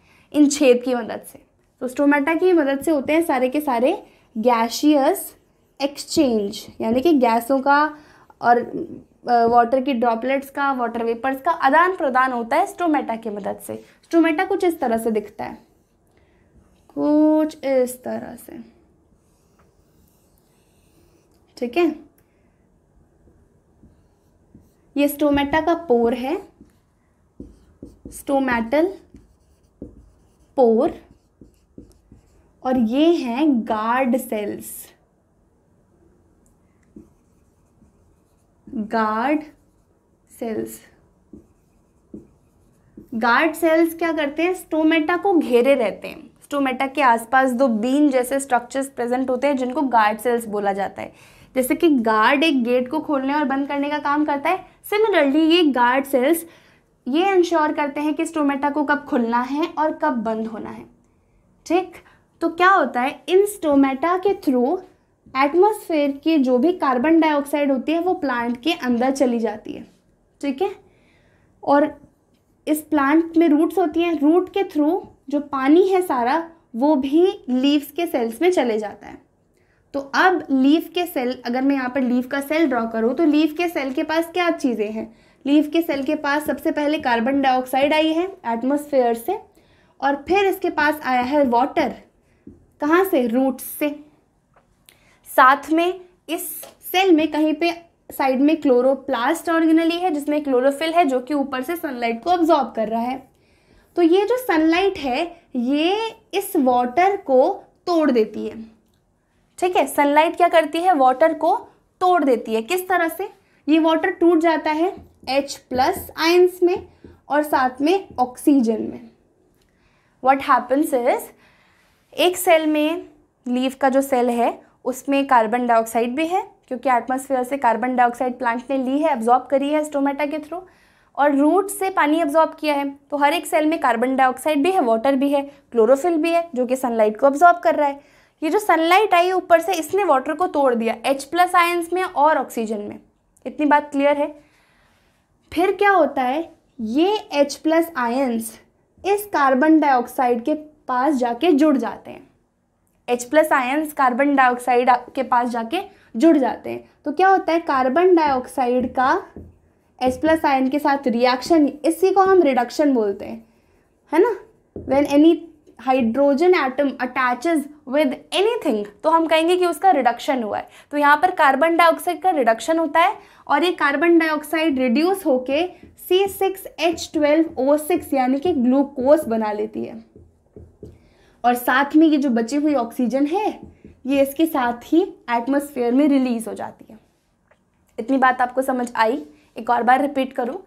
इन छेद की मदद से तो स्टोमेटा की मदद से होते हैं सारे के सारे गैशियस एक्सचेंज यानी कि गैसों का और वाटर की ड्रॉपलेट्स का वाटर वेपर्स का आदान प्रदान होता है स्टोमेटा की मदद से स्टोमेटा कुछ इस तरह से दिखता है कुछ इस तरह से ठीक है ये स्टोमेटा का पोर है स्टोमेटल पोर और ये हैं guard cells guard cells guard cells क्या करते हैं स्टोमेटा को घेरे रहते हैं स्टोमेटा के आसपास दो बीन जैसे स्ट्रक्चर्स प्रेजेंट होते हैं जिनको गार्ड सेल्स बोला जाता है जैसे कि गार्ड एक गेट को खोलने और बंद करने का काम करता है सिमिलरली ये गार्ड सेल्स ये इंश्योर करते हैं कि स्टोमेटा को कब खुलना है और कब बंद होना है ठीक तो क्या होता है इन स्टोमेटा के थ्रू एटमॉस्फेयर की जो भी कार्बन डाइऑक्साइड होती है वो प्लांट के अंदर चली जाती है ठीक है और इस प्लांट में रूट्स होती हैं रूट के थ्रू जो पानी है सारा वो भी लीव्स के सेल्स में चले जाता है तो अब लीफ के सेल अगर मैं यहाँ पर लीफ का सेल ड्रॉ करूँ तो लीफ के सेल के पास क्या चीज़ें हैं लीफ के सेल के पास सबसे पहले कार्बन डाइऑक्साइड आई है एटमोसफेयर से और फिर इसके पास आया है वाटर कहाँ से रूट से साथ में इस सेल में कहीं पे साइड में क्लोरोप्लास्ट ऑर्गेनली है जिसमें क्लोरोफिल है जो कि ऊपर से सनलाइट को ऑब्जॉर्ब कर रहा है तो ये जो सनलाइट है ये इस वाटर को तोड़ देती है ठीक है सनलाइट क्या करती है वाटर को तोड़ देती है किस तरह से ये वाटर टूट जाता है H प्लस आइंस में और साथ में ऑक्सीजन में वट हैपन्स इज एक सेल में लीव का जो सेल है उसमें कार्बन डाइऑक्साइड भी है क्योंकि एटमॉस्फेयर से कार्बन डाइऑक्साइड प्लांट ने ली है एब्जॉर्ब करी है स्टोमेटा के थ्रू और रूट से पानी एब्जॉर्ब किया है तो हर एक सेल में कार्बन डाइऑक्साइड भी है वाटर भी है क्लोरोफिल भी है जो कि सनलाइट को एब्जॉर्ब कर रहा है ये जो सनलाइट आई ऊपर से इसने वाटर को तोड़ दिया एच प्लस आयंस में और ऑक्सीजन में इतनी बात क्लियर है फिर क्या होता है ये एच प्लस आयंस इस कार्बन डाइऑक्साइड के पास जाके जुड़ जाते हैं H plus ions carbon dioxide के पास जाके जुड़ जाते हैं तो क्या होता है कार्बन डाइऑक्साइड का एच प्लस आयन के साथ रिएक्शन इसी को हम रिडक्शन बोलते हैं है ना when any hydrogen atom attach with anything तो हम कहेंगे कि उसका रिडक्शन हुआ है तो यहाँ पर कार्बन डाइऑक्साइड का रिडक्शन होता है और ये कार्बन डाइऑक्साइड रिड्यूस होके C six H twelve O six यानी कि ग्लूकोज बना लेती है और साथ में ये जो बची हुई ऑक्सीजन है ये इसके साथ ही एटमोसफेयर में रिलीज हो जाती है इतनी बात आपको समझ आई एक और बार रिपीट करूँ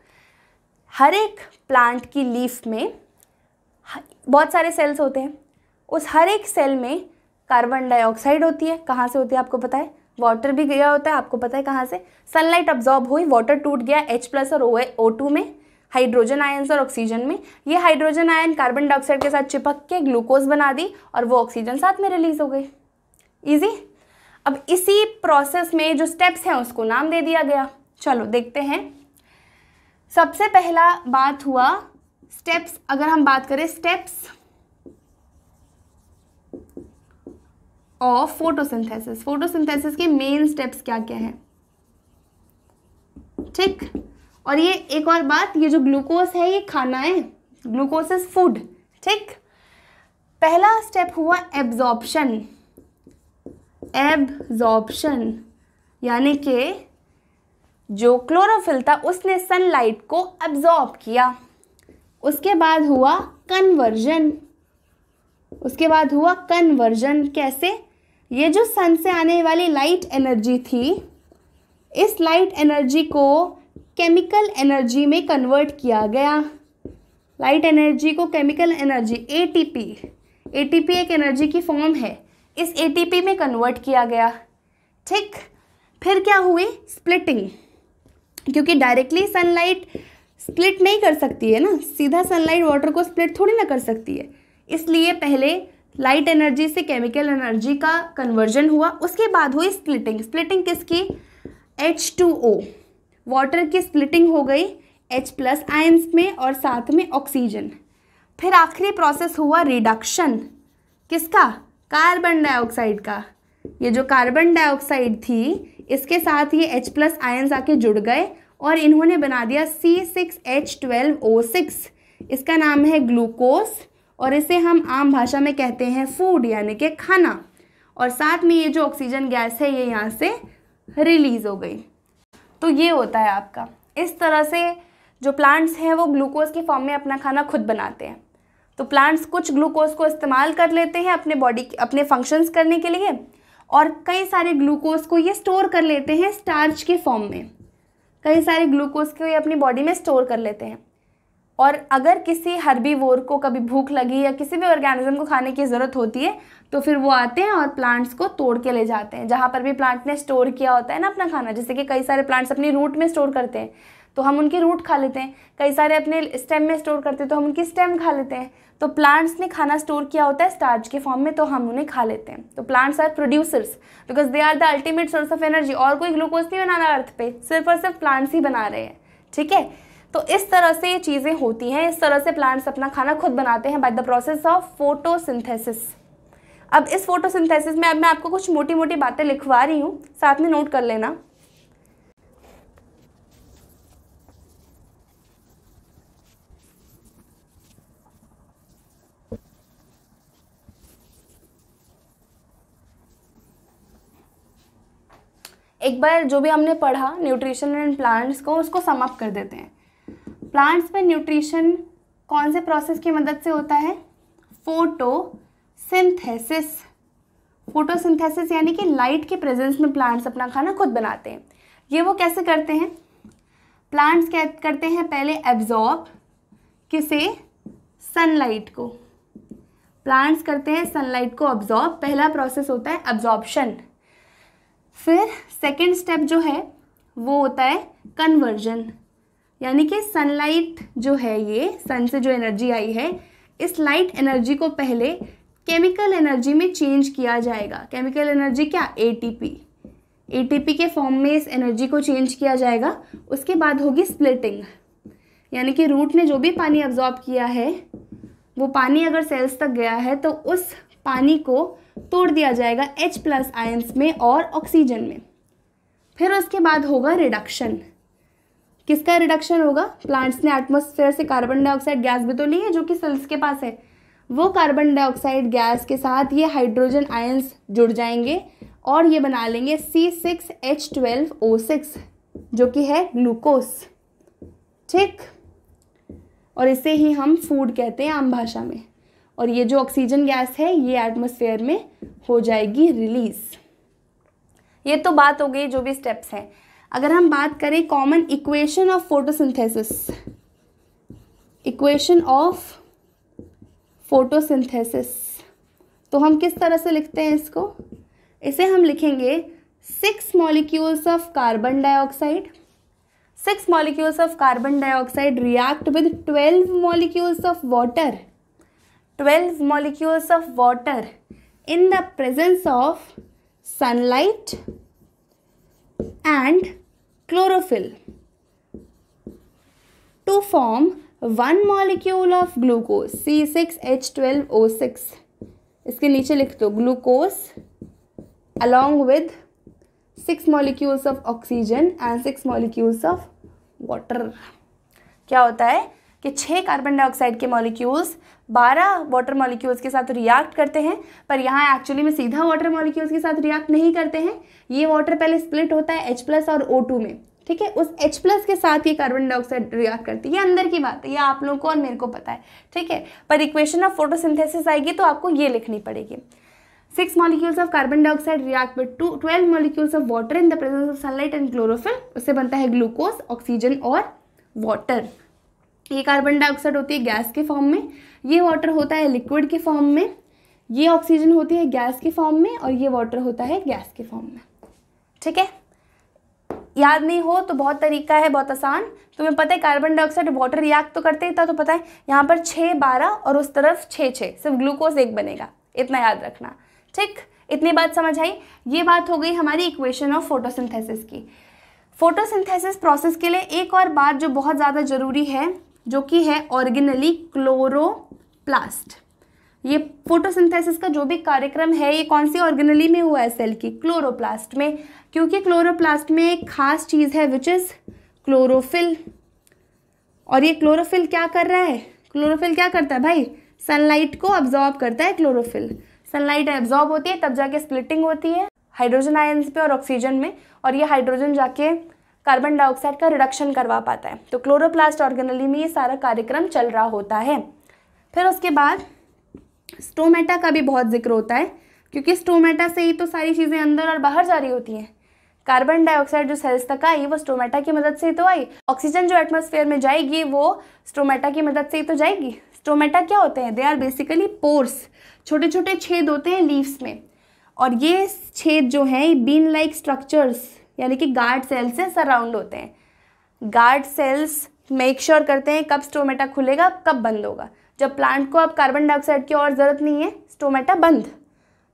हर एक प्लांट की लीफ में बहुत सारे सेल्स होते हैं उस हर एक सेल में कार्बन डाइऑक्साइड होती है कहाँ से होती है आपको पता है वाटर भी गया होता है आपको पता है कहाँ से सनलाइट अब्जॉर्ब हुई वाटर टूट गया एच प्लस और ओ टू में हाइड्रोजन आयन्स और ऑक्सीजन में ये हाइड्रोजन आयन कार्बन डाइऑक्साइड के साथ चिपक के ग्लूकोज बना दी और वो ऑक्सीजन साथ में रिलीज हो गई ईजी अब इसी प्रोसेस में जो स्टेप्स हैं उसको नाम दे दिया गया चलो देखते हैं सबसे पहला बात हुआ स्टेप्स अगर हम बात करें स्टेप्स ऑफ फोटोसिंथेसिस फोटोसिंथेसिस के मेन स्टेप्स क्या क्या हैं ठीक और ये एक और बात ये जो ग्लूकोज है ये खाना है ग्लूकोज इज फूड ठीक पहला स्टेप हुआ एब्जॉर्बशन एब्जॉर्बशन यानी कि जो क्लोरोफिल था उसने सनलाइट को एब्जॉर्ब किया उसके बाद हुआ कन्वर्जन उसके बाद हुआ कन्वर्जन कैसे ये जो सन से आने वाली लाइट एनर्जी थी इस लाइट एनर्जी को केमिकल एनर्जी में कन्वर्ट किया गया लाइट एनर्जी को केमिकल एनर्जी एटीपी एटीपी एक एनर्जी की फॉर्म है इस एटीपी में कन्वर्ट किया गया ठीक फिर क्या हुई स्प्लिटिंग क्योंकि डायरेक्टली सनलाइट स्प्लिट नहीं कर सकती है ना सीधा सनलाइट वाटर को स्प्लिट थोड़ी ना कर सकती है इसलिए पहले लाइट एनर्जी से केमिकल एनर्जी का कन्वर्जन हुआ उसके बाद हुई स्प्लिटिंग स्प्लिटिंग किसकी एच टू ओ वाटर की स्प्लिटिंग हो गई एच प्लस आयन्स में और साथ में ऑक्सीजन फिर आखिरी प्रोसेस हुआ रिडक्शन किसका कार्बन डाइऑक्साइड का ये जो कार्बन डाइऑक्साइड थी इसके साथ ये H प्लस आयन्स आके जुड़ गए और इन्होंने बना दिया C6H12O6 इसका नाम है ग्लूकोज और इसे हम आम भाषा में कहते हैं फूड यानी कि खाना और साथ में ये जो ऑक्सीजन गैस है ये यहाँ से रिलीज़ हो गई तो ये होता है आपका इस तरह से जो प्लांट्स हैं वो ग्लूकोज के फॉर्म में अपना खाना खुद बनाते हैं तो प्लांट्स कुछ ग्लूकोज को इस्तेमाल कर लेते हैं अपने बॉडी अपने फंक्शंस करने के लिए और कई सारे ग्लूकोज को ये स्टोर कर लेते हैं स्टार्च के फॉर्म में कई सारे ग्लूकोज को ये अपनी बॉडी में स्टोर कर लेते हैं और अगर किसी वोर को कभी भूख लगी या किसी भी ऑर्गेनिज्म को खाने की ज़रूरत होती है तो फिर वो आते हैं और प्लांट्स को तोड़ के ले जाते हैं जहाँ पर भी प्लांट ने स्टोर किया होता है ना अपना खाना जैसे कि कई सारे प्लांट्स अपनी रूट में स्टोर करते हैं तो हम उनकी रूट खा लेते हैं कई सारे अपने स्टेम में स्टोर करते हैं तो हम उनकी स्टेम खा लेते हैं तो प्लांट्स ने खाना स्टोर किया होता है स्टार्च के फॉर्म में तो हम उन्हें खा लेते हैं तो plants are producers because they are the ultimate source of energy और कोई ग्लूकोज नहीं बनाना अर्थ पे सिर्फ और सिर्फ प्लांट्स ही बना रहे हैं ठीक है तो इस तरह से ये चीज़ें होती हैं इस तरह से प्लांट्स अपना खाना खुद बनाते हैं by the process of photosynthesis अब इस फोटोसिंथेसिस में अब मैं आपको कुछ मोटी मोटी बातें लिखवा रही हूँ साथ में नोट कर लेना एक बार जो भी हमने पढ़ा न्यूट्रिशन एंड प्लांट्स को उसको समाप्त कर देते हैं प्लांट्स में न्यूट्रिशन कौन से प्रोसेस की मदद से होता है फोटो सिंथेसिस फोटोसिंथेसिस यानी कि लाइट के प्रेजेंस में प्लांट्स अपना खाना खुद बनाते हैं ये वो कैसे करते हैं प्लांट्स क्या करते हैं पहले एब्जॉर्ब किसे सनलाइट को प्लांट्स करते हैं सनलाइट को ऑब्जॉर्ब पहला प्रोसेस होता है अब्जॉर्बशन फिर सेकेंड स्टेप जो है वो होता है कन्वर्जन यानी कि सनलाइट जो है ये सन से जो एनर्जी आई है इस लाइट एनर्जी को पहले केमिकल एनर्जी में चेंज किया जाएगा केमिकल एनर्जी क्या एटीपी एटीपी के फॉर्म में इस एनर्जी को चेंज किया जाएगा उसके बाद होगी स्प्लिटिंग यानी कि रूट ने जो भी पानी अब्जॉर्ब किया है वो पानी अगर सेल्स तक गया है तो उस पानी को तोड़ दिया जाएगा H प्लस आयंस में और ऑक्सीजन में फिर उसके बाद होगा रिडक्शन किसका रिडक्शन होगा प्लांट्स ने एटमोसफेयर से कार्बन डाइऑक्साइड गैस भी तो ली है जो कि सेल्स के पास है वो कार्बन डाइऑक्साइड गैस के साथ ये हाइड्रोजन आयन्स जुड़ जाएंगे और ये बना लेंगे C six H twelve O six जो कि है ग्लूकोस ठीक और इसे ही हम फूड कहते हैं आम भाषा में और ये जो ऑक्सीजन गैस है ये एटमोसफेयर में हो जाएगी रिलीज़ ये तो बात हो गई जो भी स्टेप्स हैं अगर हम बात करें common equation of photosynthesis equation of photosynthesis तो हम किस तरह से लिखते हैं इसको इसे हम लिखेंगे six molecules of carbon dioxide six molecules of carbon dioxide react with twelve molecules of water twelve molecules of water in the presence of sunlight and chlorophyll to form one molecule of glucose C6H12O6 इसके नीचे लिख दो glucose along with six molecules of oxygen and six molecules of water क्या होता है कि छह कार्बन डाइऑक्साइड के मॉलिक्यूल्स बारह वाटर मॉलिक्यूल्स के साथ रिएक्ट करते हैं पर यहाँ एक्चुअली में सीधा वाटर मॉलिक्यूल्स के साथ रिएक्ट नहीं करते हैं ये वाटर पहले स्प्लिट होता है एच प्लस और ओ टू में ठीक है उस H प्लस के साथ ये कार्बन डाइऑक्साइड रिएक्ट करती है ये अंदर की बात है ये आप लोगों को और मेरे को पता है ठीक है पर इक्वेशन ऑफ फोटोसिंथेसिस आएगी तो आपको ये लिखनी पड़ेगी six molecules of carbon dioxide react with two twelve molecules of water in the presence of sunlight and chlorophyll उससे बनता है ग्लूकोज ऑक्सीजन और वाटर ये कार्बन डाइऑक्साइड होती है गैस के फॉर्म में ये वाटर होता है लिक्विड के फॉर्म में ये ऑक्सीजन होती है गैस के फॉर्म में और ये वाटर होता है गैस के फॉर्म में ठीक है याद नहीं हो तो बहुत तरीका है बहुत आसान तुम्हें पता है कार्बन डाइऑक्साइड वाटर रिएक्ट तो करते ही था तो पता है यहाँ पर छः बारह और उस तरफ छः छः सिर्फ ग्लूकोज एक बनेगा इतना याद रखना ठीक इतनी बात समझ आई ये बात हो गई हमारी इक्वेशन ऑफ फोटोसिंथेसिस की फोटोसिंथेसिस प्रोसेस के लिए एक और बात जो बहुत ज़्यादा ज़रूरी है जो कि है ऑर्गेनली क्लोरोप्लास्ट ये फोटोसिंथेसिस का जो भी कार्यक्रम है ये कौन सी ऑर्गेनली में हुआ है सेल की क्लोरोप्लास्ट में क्योंकि क्लोरोप्लास्ट में एक खास चीज़ है विच इज़ क्लोरोफिल और ये क्लोरोफिल क्या कर रहा है क्लोरोफिल क्या करता है भाई सनलाइट को अब्जॉर्ब करता है क्लोरोफिल सनलाइट एब्जॉर्ब होती है तब जाके स्प्लिटिंग होती है हाइड्रोजन आयन्स पे और ऑक्सीजन में और ये हाइड्रोजन जाके कार्बन डाइऑक्साइड का रिडक्शन करवा पाता है तो क्लोरोप्लास्ट ऑर्गेनली में ये सारा कार्यक्रम चल रहा होता है फिर उसके बाद स्टोमेटा का भी बहुत जिक्र होता है क्योंकि स्टोमेटा से ही तो सारी चीज़ें अंदर और बाहर जा रही होती हैं कार्बन डाइऑक्साइड जो सेल्स तक आई वो स्टोमेटा की मदद से ही तो आई ऑक्सीजन जो एटमोसफेयर में जाएगी वो स्टोमेटा की मदद से ही तो जाएगी स्टोमेटा क्या होते हैं दे आर बेसिकली पोर्स छोटे छोटे छेद होते हैं लीव्स में और ये छेद जो हैं बीन लाइक स्ट्रक्चर्स यानी कि गार्ड सेल्स से सराउंड होते हैं guard cells make sure sure करते हैं कब स्टोमेटा खुलेगा कब बंद होगा जब प्लांट को अब कार्बन डाइऑक्साइड की और ज़रूरत नहीं है स्टोमेटा बंद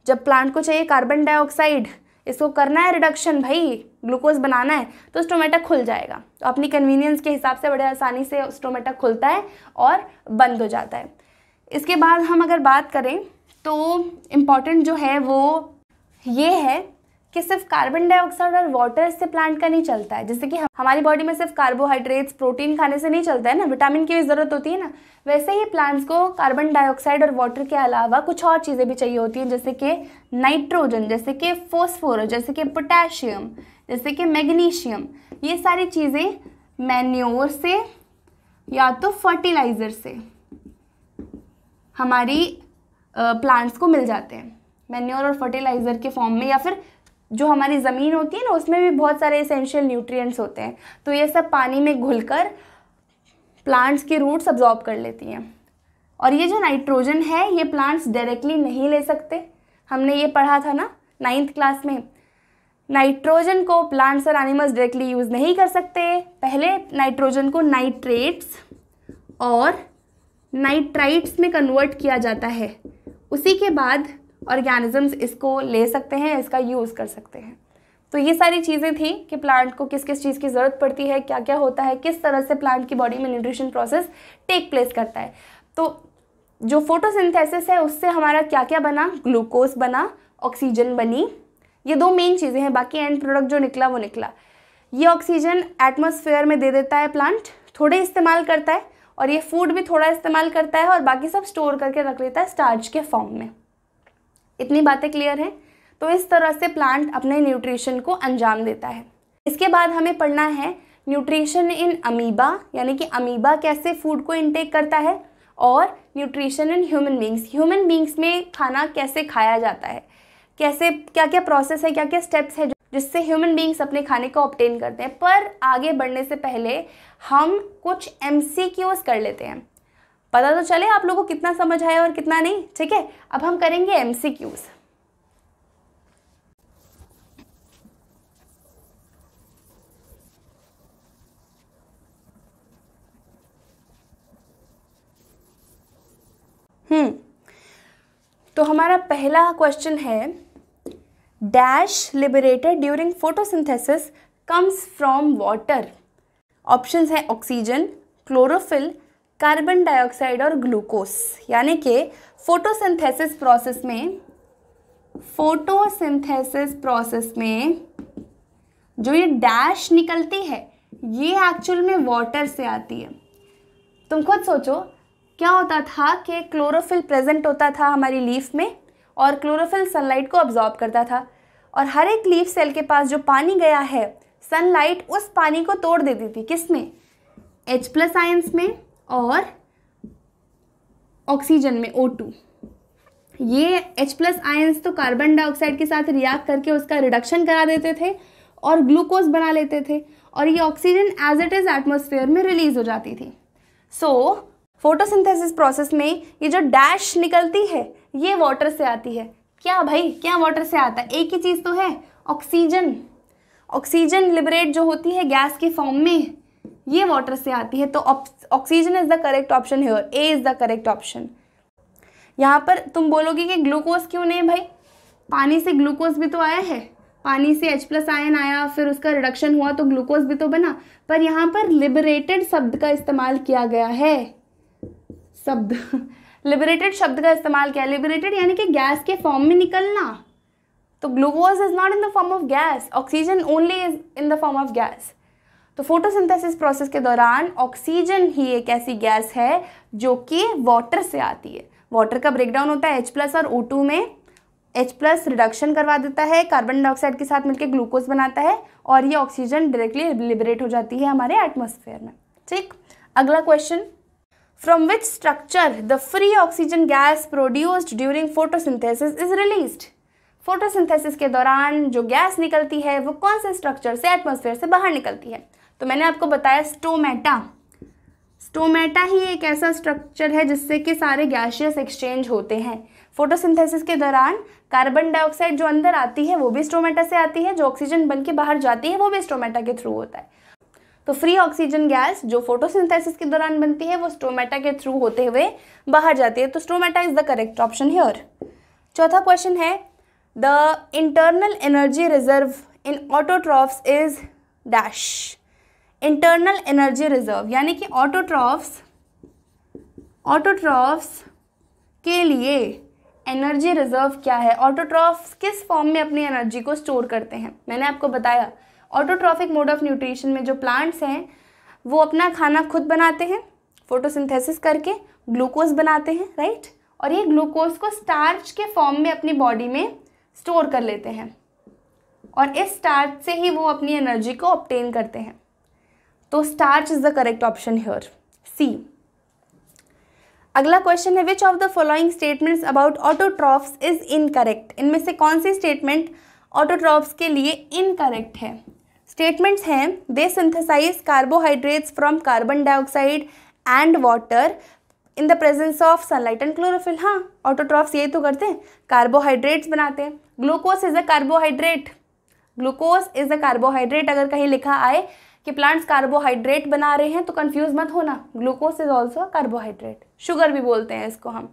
जब प्लांट को चाहिए कार्बन डाइऑक्साइड इसको करना है रिडक्शन भाई ग्लूकोज बनाना है तो स्टोमेटा खुल जाएगा तो अपनी कन्वीनियंस के हिसाब से बड़े आसानी से स्टोमेटा खुलता है और बंद हो जाता है इसके बाद हम अगर बात करें तो इम्पॉर्टेंट जो है वो ये है कि सिर्फ कार्बन डाइऑक्साइड और वाटर से प्लांट का नहीं चलता है जैसे कि हमारी बॉडी में सिर्फ कार्बोहाइड्रेट्स प्रोटीन खाने से नहीं चलता है ना विटामिन की भी ज़रूरत होती है ना वैसे ही प्लांट्स को कार्बन डाइऑक्साइड और वाटर के अलावा कुछ और चीज़ें भी चाहिए होती हैं जैसे कि नाइट्रोजन जैसे कि फोस्फोरस जैसे कि पोटेशियम जैसे कि मैग्नीशियम ये सारी चीज़ें मैन्योर से या तो फर्टिलाइज़र से हमारी प्लांट्स को मिल जाते हैं मैन्योर और फर्टिलाइज़र के फॉर्म में या फिर जो हमारी ज़मीन होती है ना उसमें भी बहुत सारे इसेंशियल न्यूट्रिएंट्स होते हैं तो ये सब पानी में घुलकर प्लांट्स की रूट्स अब्जॉर्ब कर लेती हैं और ये जो नाइट्रोजन है ये प्लांट्स डायरेक्टली नहीं ले सकते हमने ये पढ़ा था ना नाइन्थ क्लास में नाइट्रोजन को प्लांट्स और एनिमल्स डायरेक्टली यूज़ नहीं कर सकते पहले नाइट्रोजन को नाइट्रेट्स और नाइट्राइट्स में कन्वर्ट किया जाता है उसी के बाद ऑर्गेनिजम्स इसको ले सकते हैं इसका यूज़ कर सकते हैं तो ये सारी चीज़ें थी कि प्लांट को किस किस चीज़ की ज़रूरत पड़ती है क्या क्या होता है किस तरह से प्लांट की बॉडी में न्यूट्रिशन प्रोसेस टेक प्लेस करता है तो जो फोटोसिंथेसिस है उससे हमारा क्या क्या बना ग्लूकोज बना ऑक्सीजन बनी ये दो मेन चीज़ें हैं बाकी एंड प्रोडक्ट जो निकला वो निकला ये ऑक्सीजन एटमोसफेयर में दे देता है प्लांट थोड़े इस्तेमाल करता है और ये फूड भी थोड़ा इस्तेमाल करता है और बाकी सब स्टोर करके रख लेता है स्टार्च के फॉर्म में इतनी बातें क्लियर हैं तो इस तरह से प्लांट अपने न्यूट्रिशन को अंजाम देता है इसके बाद हमें पढ़ना है न्यूट्रिशन इन अमीबा यानी कि अमीबा कैसे फूड को इनटेक करता है और nutrition in human beings human beings में खाना कैसे खाया जाता है कैसे क्या क्या प्रोसेस है क्या क्या स्टेप्स है जिससे ह्यूमन बींग्स अपने खाने को ऑप्टेन करते हैं पर आगे बढ़ने से पहले हम कुछ एम कर लेते हैं पता तो चले आप लोगों को कितना समझ आया और कितना नहीं ठीक है अब हम करेंगे एम सी क्यूज़ हम्म तो हमारा पहला क्वेश्चन है dash liberated during photosynthesis comes from water options हैं ऑक्सीजन क्लोरोफिल कार्बन डाइऑक्साइड और ग्लूकोस यानी कि फोटोसिंथेसिस प्रोसेस में फोटोसिंथेसिस प्रोसेस में जो ये डैश निकलती है ये एक्चुअल में वाटर से आती है तुम खुद सोचो क्या होता था कि क्लोरोफिल प्रेजेंट होता था हमारी लीफ में और क्लोरोफिल सनलाइट को ऑब्जॉर्ब करता था और हर एक लीफ सेल के पास जो पानी गया है सनलाइट उस पानी को तोड़ देती थी किस में एच प्लस आयंस में और ऑक्सीजन में ओ टू ये H प्लस आयन्स तो कार्बन डाइऑक्साइड के साथ रिएक्ट करके उसका रिडक्शन करा देते थे और ग्लूकोज बना लेते थे और ये oxygen as it is atmosphere में रिलीज हो जाती थी सो फोटोसिंथेसिस प्रोसेस में ये जो डैश निकलती है ये वाटर से आती है क्या भाई क्या वाटर से आता है एक ही चीज़ तो है ऑक्सीजन ऑक्सीजन लिबरेट जो होती है गैस के फॉर्म में ये वाटर से आती है तो oxygen is the correct option और A is the correct option यहाँ पर तुम बोलोगे कि ग्लूकोज क्यों नहीं भाई पानी से ग्लूकोज भी तो आया है पानी से H प्लस आयन आया फिर उसका रिडक्शन हुआ तो ग्लूकोज भी तो बना पर यहाँ पर लिबरेटेड शब्द का इस्तेमाल किया गया है शब्द लिबरेटेड शब्द का इस्तेमाल किया लिबरेटेड यानी कि गैस के फॉर्म में निकलना तो glucose is not in the form of gas oxygen only is in the form of gas तो फोटोसिंथेसिस प्रोसेस के दौरान ऑक्सीजन ही एक ऐसी गैस है जो कि वाटर से आती है वाटर का ब्रेकडाउन होता है एच प्लस और ओ टू में एच प्लस रिडक्शन करवा देता है कार्बन डाइऑक्साइड के साथ मिलकर ग्लूकोज बनाता है और ये ऑक्सीजन डायरेक्टली लिबरेट हो जाती है हमारे एटमोसफेयर में ठीक अगला question from which structure the free oxygen gas produced during photosynthesis is release photosynthesis के दौरान जो गैस निकलती है वो कौन से स्ट्रक्चर से एटमोसफेयर से बाहर निकलती है तो मैंने आपको बताया स्टोमेटा स्टोमेटा ही एक ऐसा स्ट्रक्चर है जिससे कि सारे गैशियस एक्सचेंज होते हैं फोटोसिंथेसिस के दौरान कार्बन डाइऑक्साइड जो अंदर आती है वो भी स्टोमेटा से आती है जो ऑक्सीजन बन के बाहर जाती है वो भी स्टोमेटा के थ्रू होता है तो फ्री ऑक्सीजन गैस जो फोटोसिंथेसिस के दौरान बनती है वो स्टोमेटा के थ्रू होते हुए बाहर जाती है तो stomata is the correct option और चौथा क्वेश्चन है the internal energy reserve in autotrophs is dash internal energy reserve यानी कि ऑटोट्रॉफ्स ऑटोट्रॉफ्स के लिए एनर्जी रिजर्व क्या है ऑटोट्रॉफ्स किस फॉर्म में अपनी एनर्जी को स्टोर करते हैं मैंने आपको बताया ऑटोट्रॉफिक मोड ऑफ न्यूट्रिशन में जो प्लांट्स हैं वो अपना खाना खुद बनाते हैं फोटोसिंथेसिस करके ग्लूकोज बनाते हैं राइट और ये ग्लूकोज को स्टार्च के फॉर्म में अपनी बॉडी में स्टोर कर लेते हैं और इस स्टार्च से ही वो अपनी एनर्जी को ऑप्टेन करते हैं तो starch is the correct option here see अगला क्वेश्चन है which of the following statements about autotrophs is incorrect इनमें से कौन सी स्टेटमेंट ऑटोट्रॉफ्स के लिए इनकरेक्ट है स्टेटमेंट्स हैं they synthesise carbohydrates from carbon dioxide and water in the presence of sunlight and chlorophyll हाँ ऑटोट्रॉफ्स यही तो करते हैं कार्बोहाइड्रेट्स बनाते हैं glucose is a carbohydrate glucose is a carbohydrate अगर कहीं लिखा आए कि प्लांट्स कार्बोहाइड्रेट बना रहे हैं तो कंफ्यूज मत होना glucose is also carbohydrate sugar भी बोलते हैं इसको हम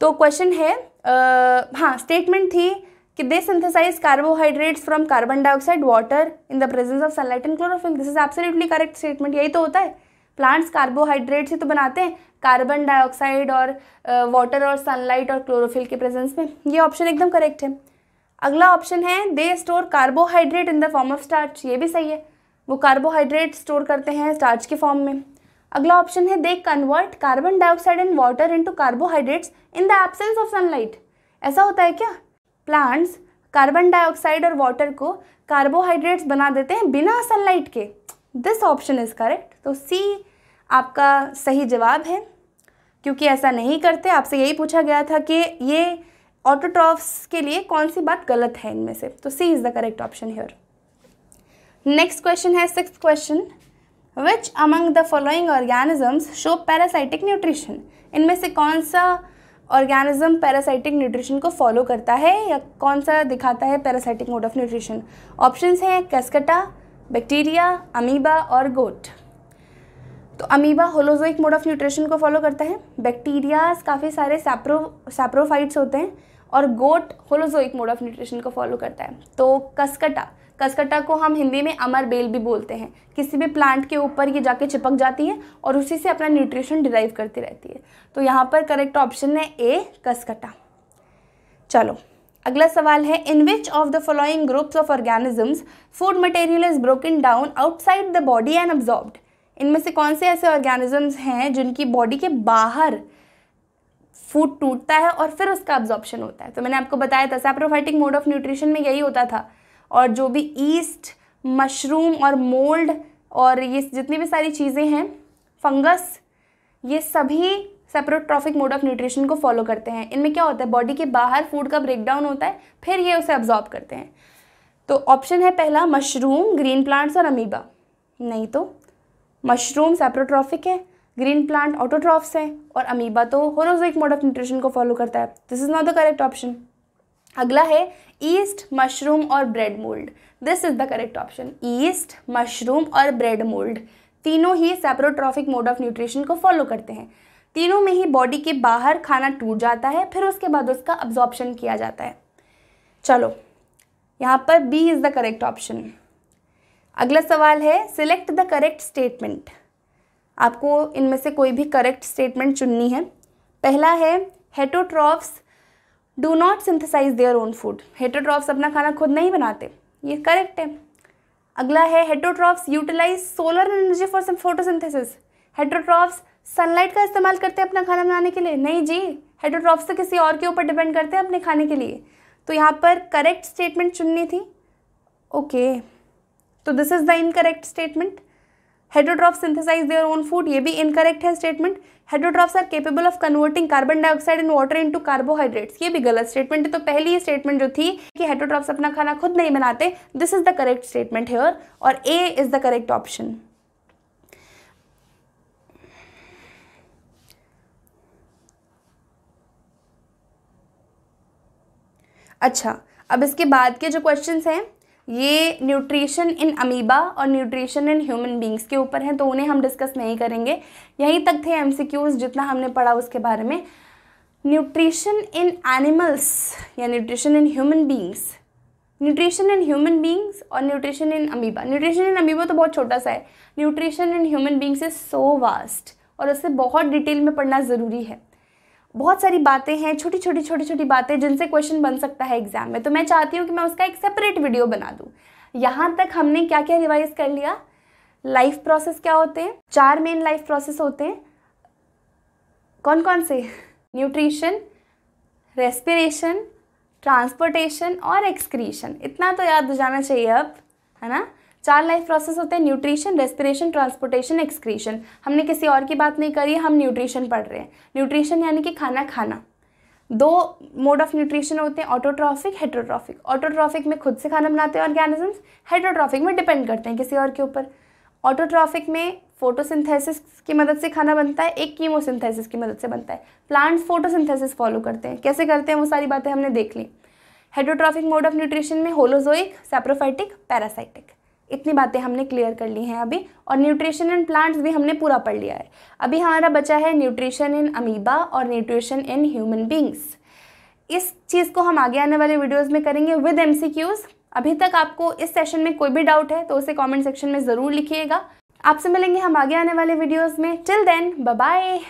तो क्वेश्चन है आ, हाँ स्टेटमेंट थी कि they synthesise carbohydrates from carbon dioxide water in the presence of sunlight and chlorophyll this is absolutely correct statement यही तो होता है प्लांट्स कार्बोहाइड्रेट से तो बनाते हैं कार्बन डाइऑक्साइड और वाटर और सनलाइट और क्लोरोफिल के प्रेजेंस में ये ऑप्शन एकदम करेक्ट है अगला ऑप्शन है they store carbohydrate in the form of starch ये भी सही है वो कार्बोहाइड्रेट स्टोर करते हैं स्टार्च के फॉर्म में अगला ऑप्शन है they convert carbon dioxide and water into carbohydrates in the absence of sunlight ऐसा होता है क्या प्लांट्स कार्बन डाइऑक्साइड और वाटर को कार्बोहाइड्रेट्स बना देते हैं बिना सनलाइट के दिस ऑप्शन इज़ करेक्ट तो सी आपका सही जवाब है क्योंकि ऐसा नहीं करते आपसे यही पूछा गया था कि ये ऑटोट्रॉफ्स के लिए कौन सी बात गलत है इनमें से तो C is the correct option here next question है six question which among the following organisms show parasitic nutrition इनमें से कौन सा ऑर्गेनिज्म पैरासाइटिक न्यूट्रिशन को फॉलो करता है या कौन सा दिखाता है parasitic mode of nutrition options हैं कैस्कटा बैक्टीरिया अमीबा और गोट तो amoeba holozoic mode of nutrition को फॉलो करता है बैक्टीरियाज काफ़ी सारे सैप्रो सैप्रोफाइट्स होते हैं और goat holozoic mode of nutrition को फॉलो करता है तो कस्कटा कसकटा को हम हिंदी में अमर बेल भी बोलते हैं किसी भी प्लांट के ऊपर ये जाके चिपक जाती है और उसी से अपना न्यूट्रिशन डिराइव करती रहती है तो यहाँ पर करेक्ट ऑप्शन है ए कसकटा चलो अगला सवाल है in which of the following groups of organisms food material is broken down outside the body and absorbed इनमें से कौन से ऐसे ऑर्गेनिजम्स हैं जिनकी बॉडी के बाहर फूड टूटता है और फिर उसका ऑब्जॉर्प्शन होता है तो मैंने आपको बताया था सैप्रोफाइटिक मोड ऑफ न्यूट्रिशन में यही होता था और जो भी ईस्ट मशरूम और मोल्ड और ये जितनी भी सारी चीज़ें हैं फंगस ये सभी सेप्रोट्रॉफिक मोड ऑफ न्यूट्रिशन को फॉलो करते हैं इनमें क्या होता है बॉडी के बाहर फूड का ब्रेकडाउन होता है फिर ये उसे अब्जॉर्ब करते हैं तो ऑप्शन है पहला मशरूम ग्रीन प्लांट्स और अमीबा नहीं तो मशरूम सेप्रोट्रॉफिक है ग्रीन प्लांट ऑटोट्रॉफ्स हैं और अमीबा तो होरोजोइक मोड ऑफ न्यूट्रिशन को फॉलो करता है this is not the correct option अगला है ईस्ट मशरूम और bread mould this is the correct option yeast mushroom और ब्रेड मोल्ड तीनों ही सेप्रोट्रॉफिक मोड ऑफ न्यूट्रिशन को फॉलो करते हैं तीनों में ही बॉडी के बाहर खाना टूट जाता है फिर उसके बाद उसका अब्जॉर्प्शन किया जाता है चलो यहाँ पर B is the correct option अगला सवाल है सिलेक्ट द करेक्ट स्टेटमेंट आपको इनमें से कोई भी करेक्ट स्टेटमेंट चुननी है पहला है heterotrophs do not synthesise their own food heterotrophs अपना खाना खुद नहीं बनाते ये करेक्ट है अगला है heterotrophs utilise solar energy for some photosynthesis heterotrophs sunlight का इस्तेमाल करते हैं अपना खाना बनाने के लिए नहीं जी हेटोट्रॉफ्स तो किसी और के ऊपर डिपेंड करते हैं अपने खाने के लिए तो यहाँ पर करेक्ट स्टेटमेंट चुननी थी ओके तो this is the incorrect statement heterotroph synthesise their own food ये भी इनकरेक्ट है statement heterotrophs are capable of converting carbon dioxide in water into carbohydrates ये भी गलत स्टेटमेंट है तो पहली स्टेटमेंट जो थी कि हेड्रोट्रॉफ्स अपना खाना खुद नहीं बनाते this is the correct statement here और A is the correct option अच्छा अब इसके बाद के जो क्वेश्चन हैं ये न्यूट्रिशन इन अमीबा और न्यूट्रिशन इन ह्यूमन बींग्स के ऊपर हैं तो उन्हें हम डिस्कस नहीं करेंगे यहीं तक थे एमसीक्यूज जितना हमने पढ़ा उसके बारे में न्यूट्रिशन इन एनिमल्स या nutrition in human beings nutrition in human beings और nutrition in amoeba nutrition in amoeba तो बहुत छोटा सा है nutrition in human beings is so vast और उसे बहुत डिटेल में पढ़ना ज़रूरी है बहुत सारी बातें हैं छोटी छोटी छोटी छोटी बातें जिनसे क्वेश्चन बन सकता है एग्जाम में तो मैं चाहती हूँ कि मैं उसका एक सेपरेट वीडियो बना दूँ यहाँ तक हमने क्या क्या रिवाइज कर लिया लाइफ प्रोसेस क्या होते हैं चार मेन लाइफ प्रोसेस होते हैं कौन कौन से न्यूट्रिशन रेस्पिरेशन ट्रांसपोर्टेशन और एक्सक्रीशन इतना तो याद हो जाना चाहिए अब है ना चार लाइफ प्रोसेस होते हैं न्यूट्रिशन रेस्पिरेशन ट्रांसपोर्टेशन एक्सक्रीशन हमने किसी और की बात नहीं करी हम न्यूट्रिशन पढ़ रहे हैं न्यूट्रिशन यानी कि खाना खाना दो मोड ऑफ न्यूट्रिशन होते हैं ऑटोट्रॉफिक हेटरोट्रॉफिक ऑटोट्रॉफिक में खुद से खाना बनाते हैं ऑर्गेनिजम्स हेटरोट्रॉफिक में डिपेंड करते हैं किसी और के ऊपर ऑटोट्रॉफिक में फोटोसिंथेसिस की मदद से खाना बनता है एक कीमोसिंथेसिस की मदद से बनता है प्लांट्स फोटोसिंथेसिस फॉलो करते हैं कैसे करते हैं वो सारी बातें हमने देख ली हेड्रोट्रॉफिक मोड ऑफ न्यूट्रिशन में होलोजोइक सेप्रोफाइटिक पैरासाइटिक इतनी बातें हमने क्लियर कर ली हैं अभी और न्यूट्रिशन इन प्लांट्स भी हमने पूरा पढ़ लिया है अभी हमारा बचा है न्यूट्रिशन इन अमीबा और न्यूट्रिशन इन ह्यूमन बींग्स इस चीज़ को हम आगे आने वाले वीडियोज़ में करेंगे विद एम अभी तक आपको इस सेशन में कोई भी डाउट है तो उसे कमेंट सेक्शन में ज़रूर लिखिएगा आपसे मिलेंगे हम आगे आने वाले वीडियोस में टिल देन बाय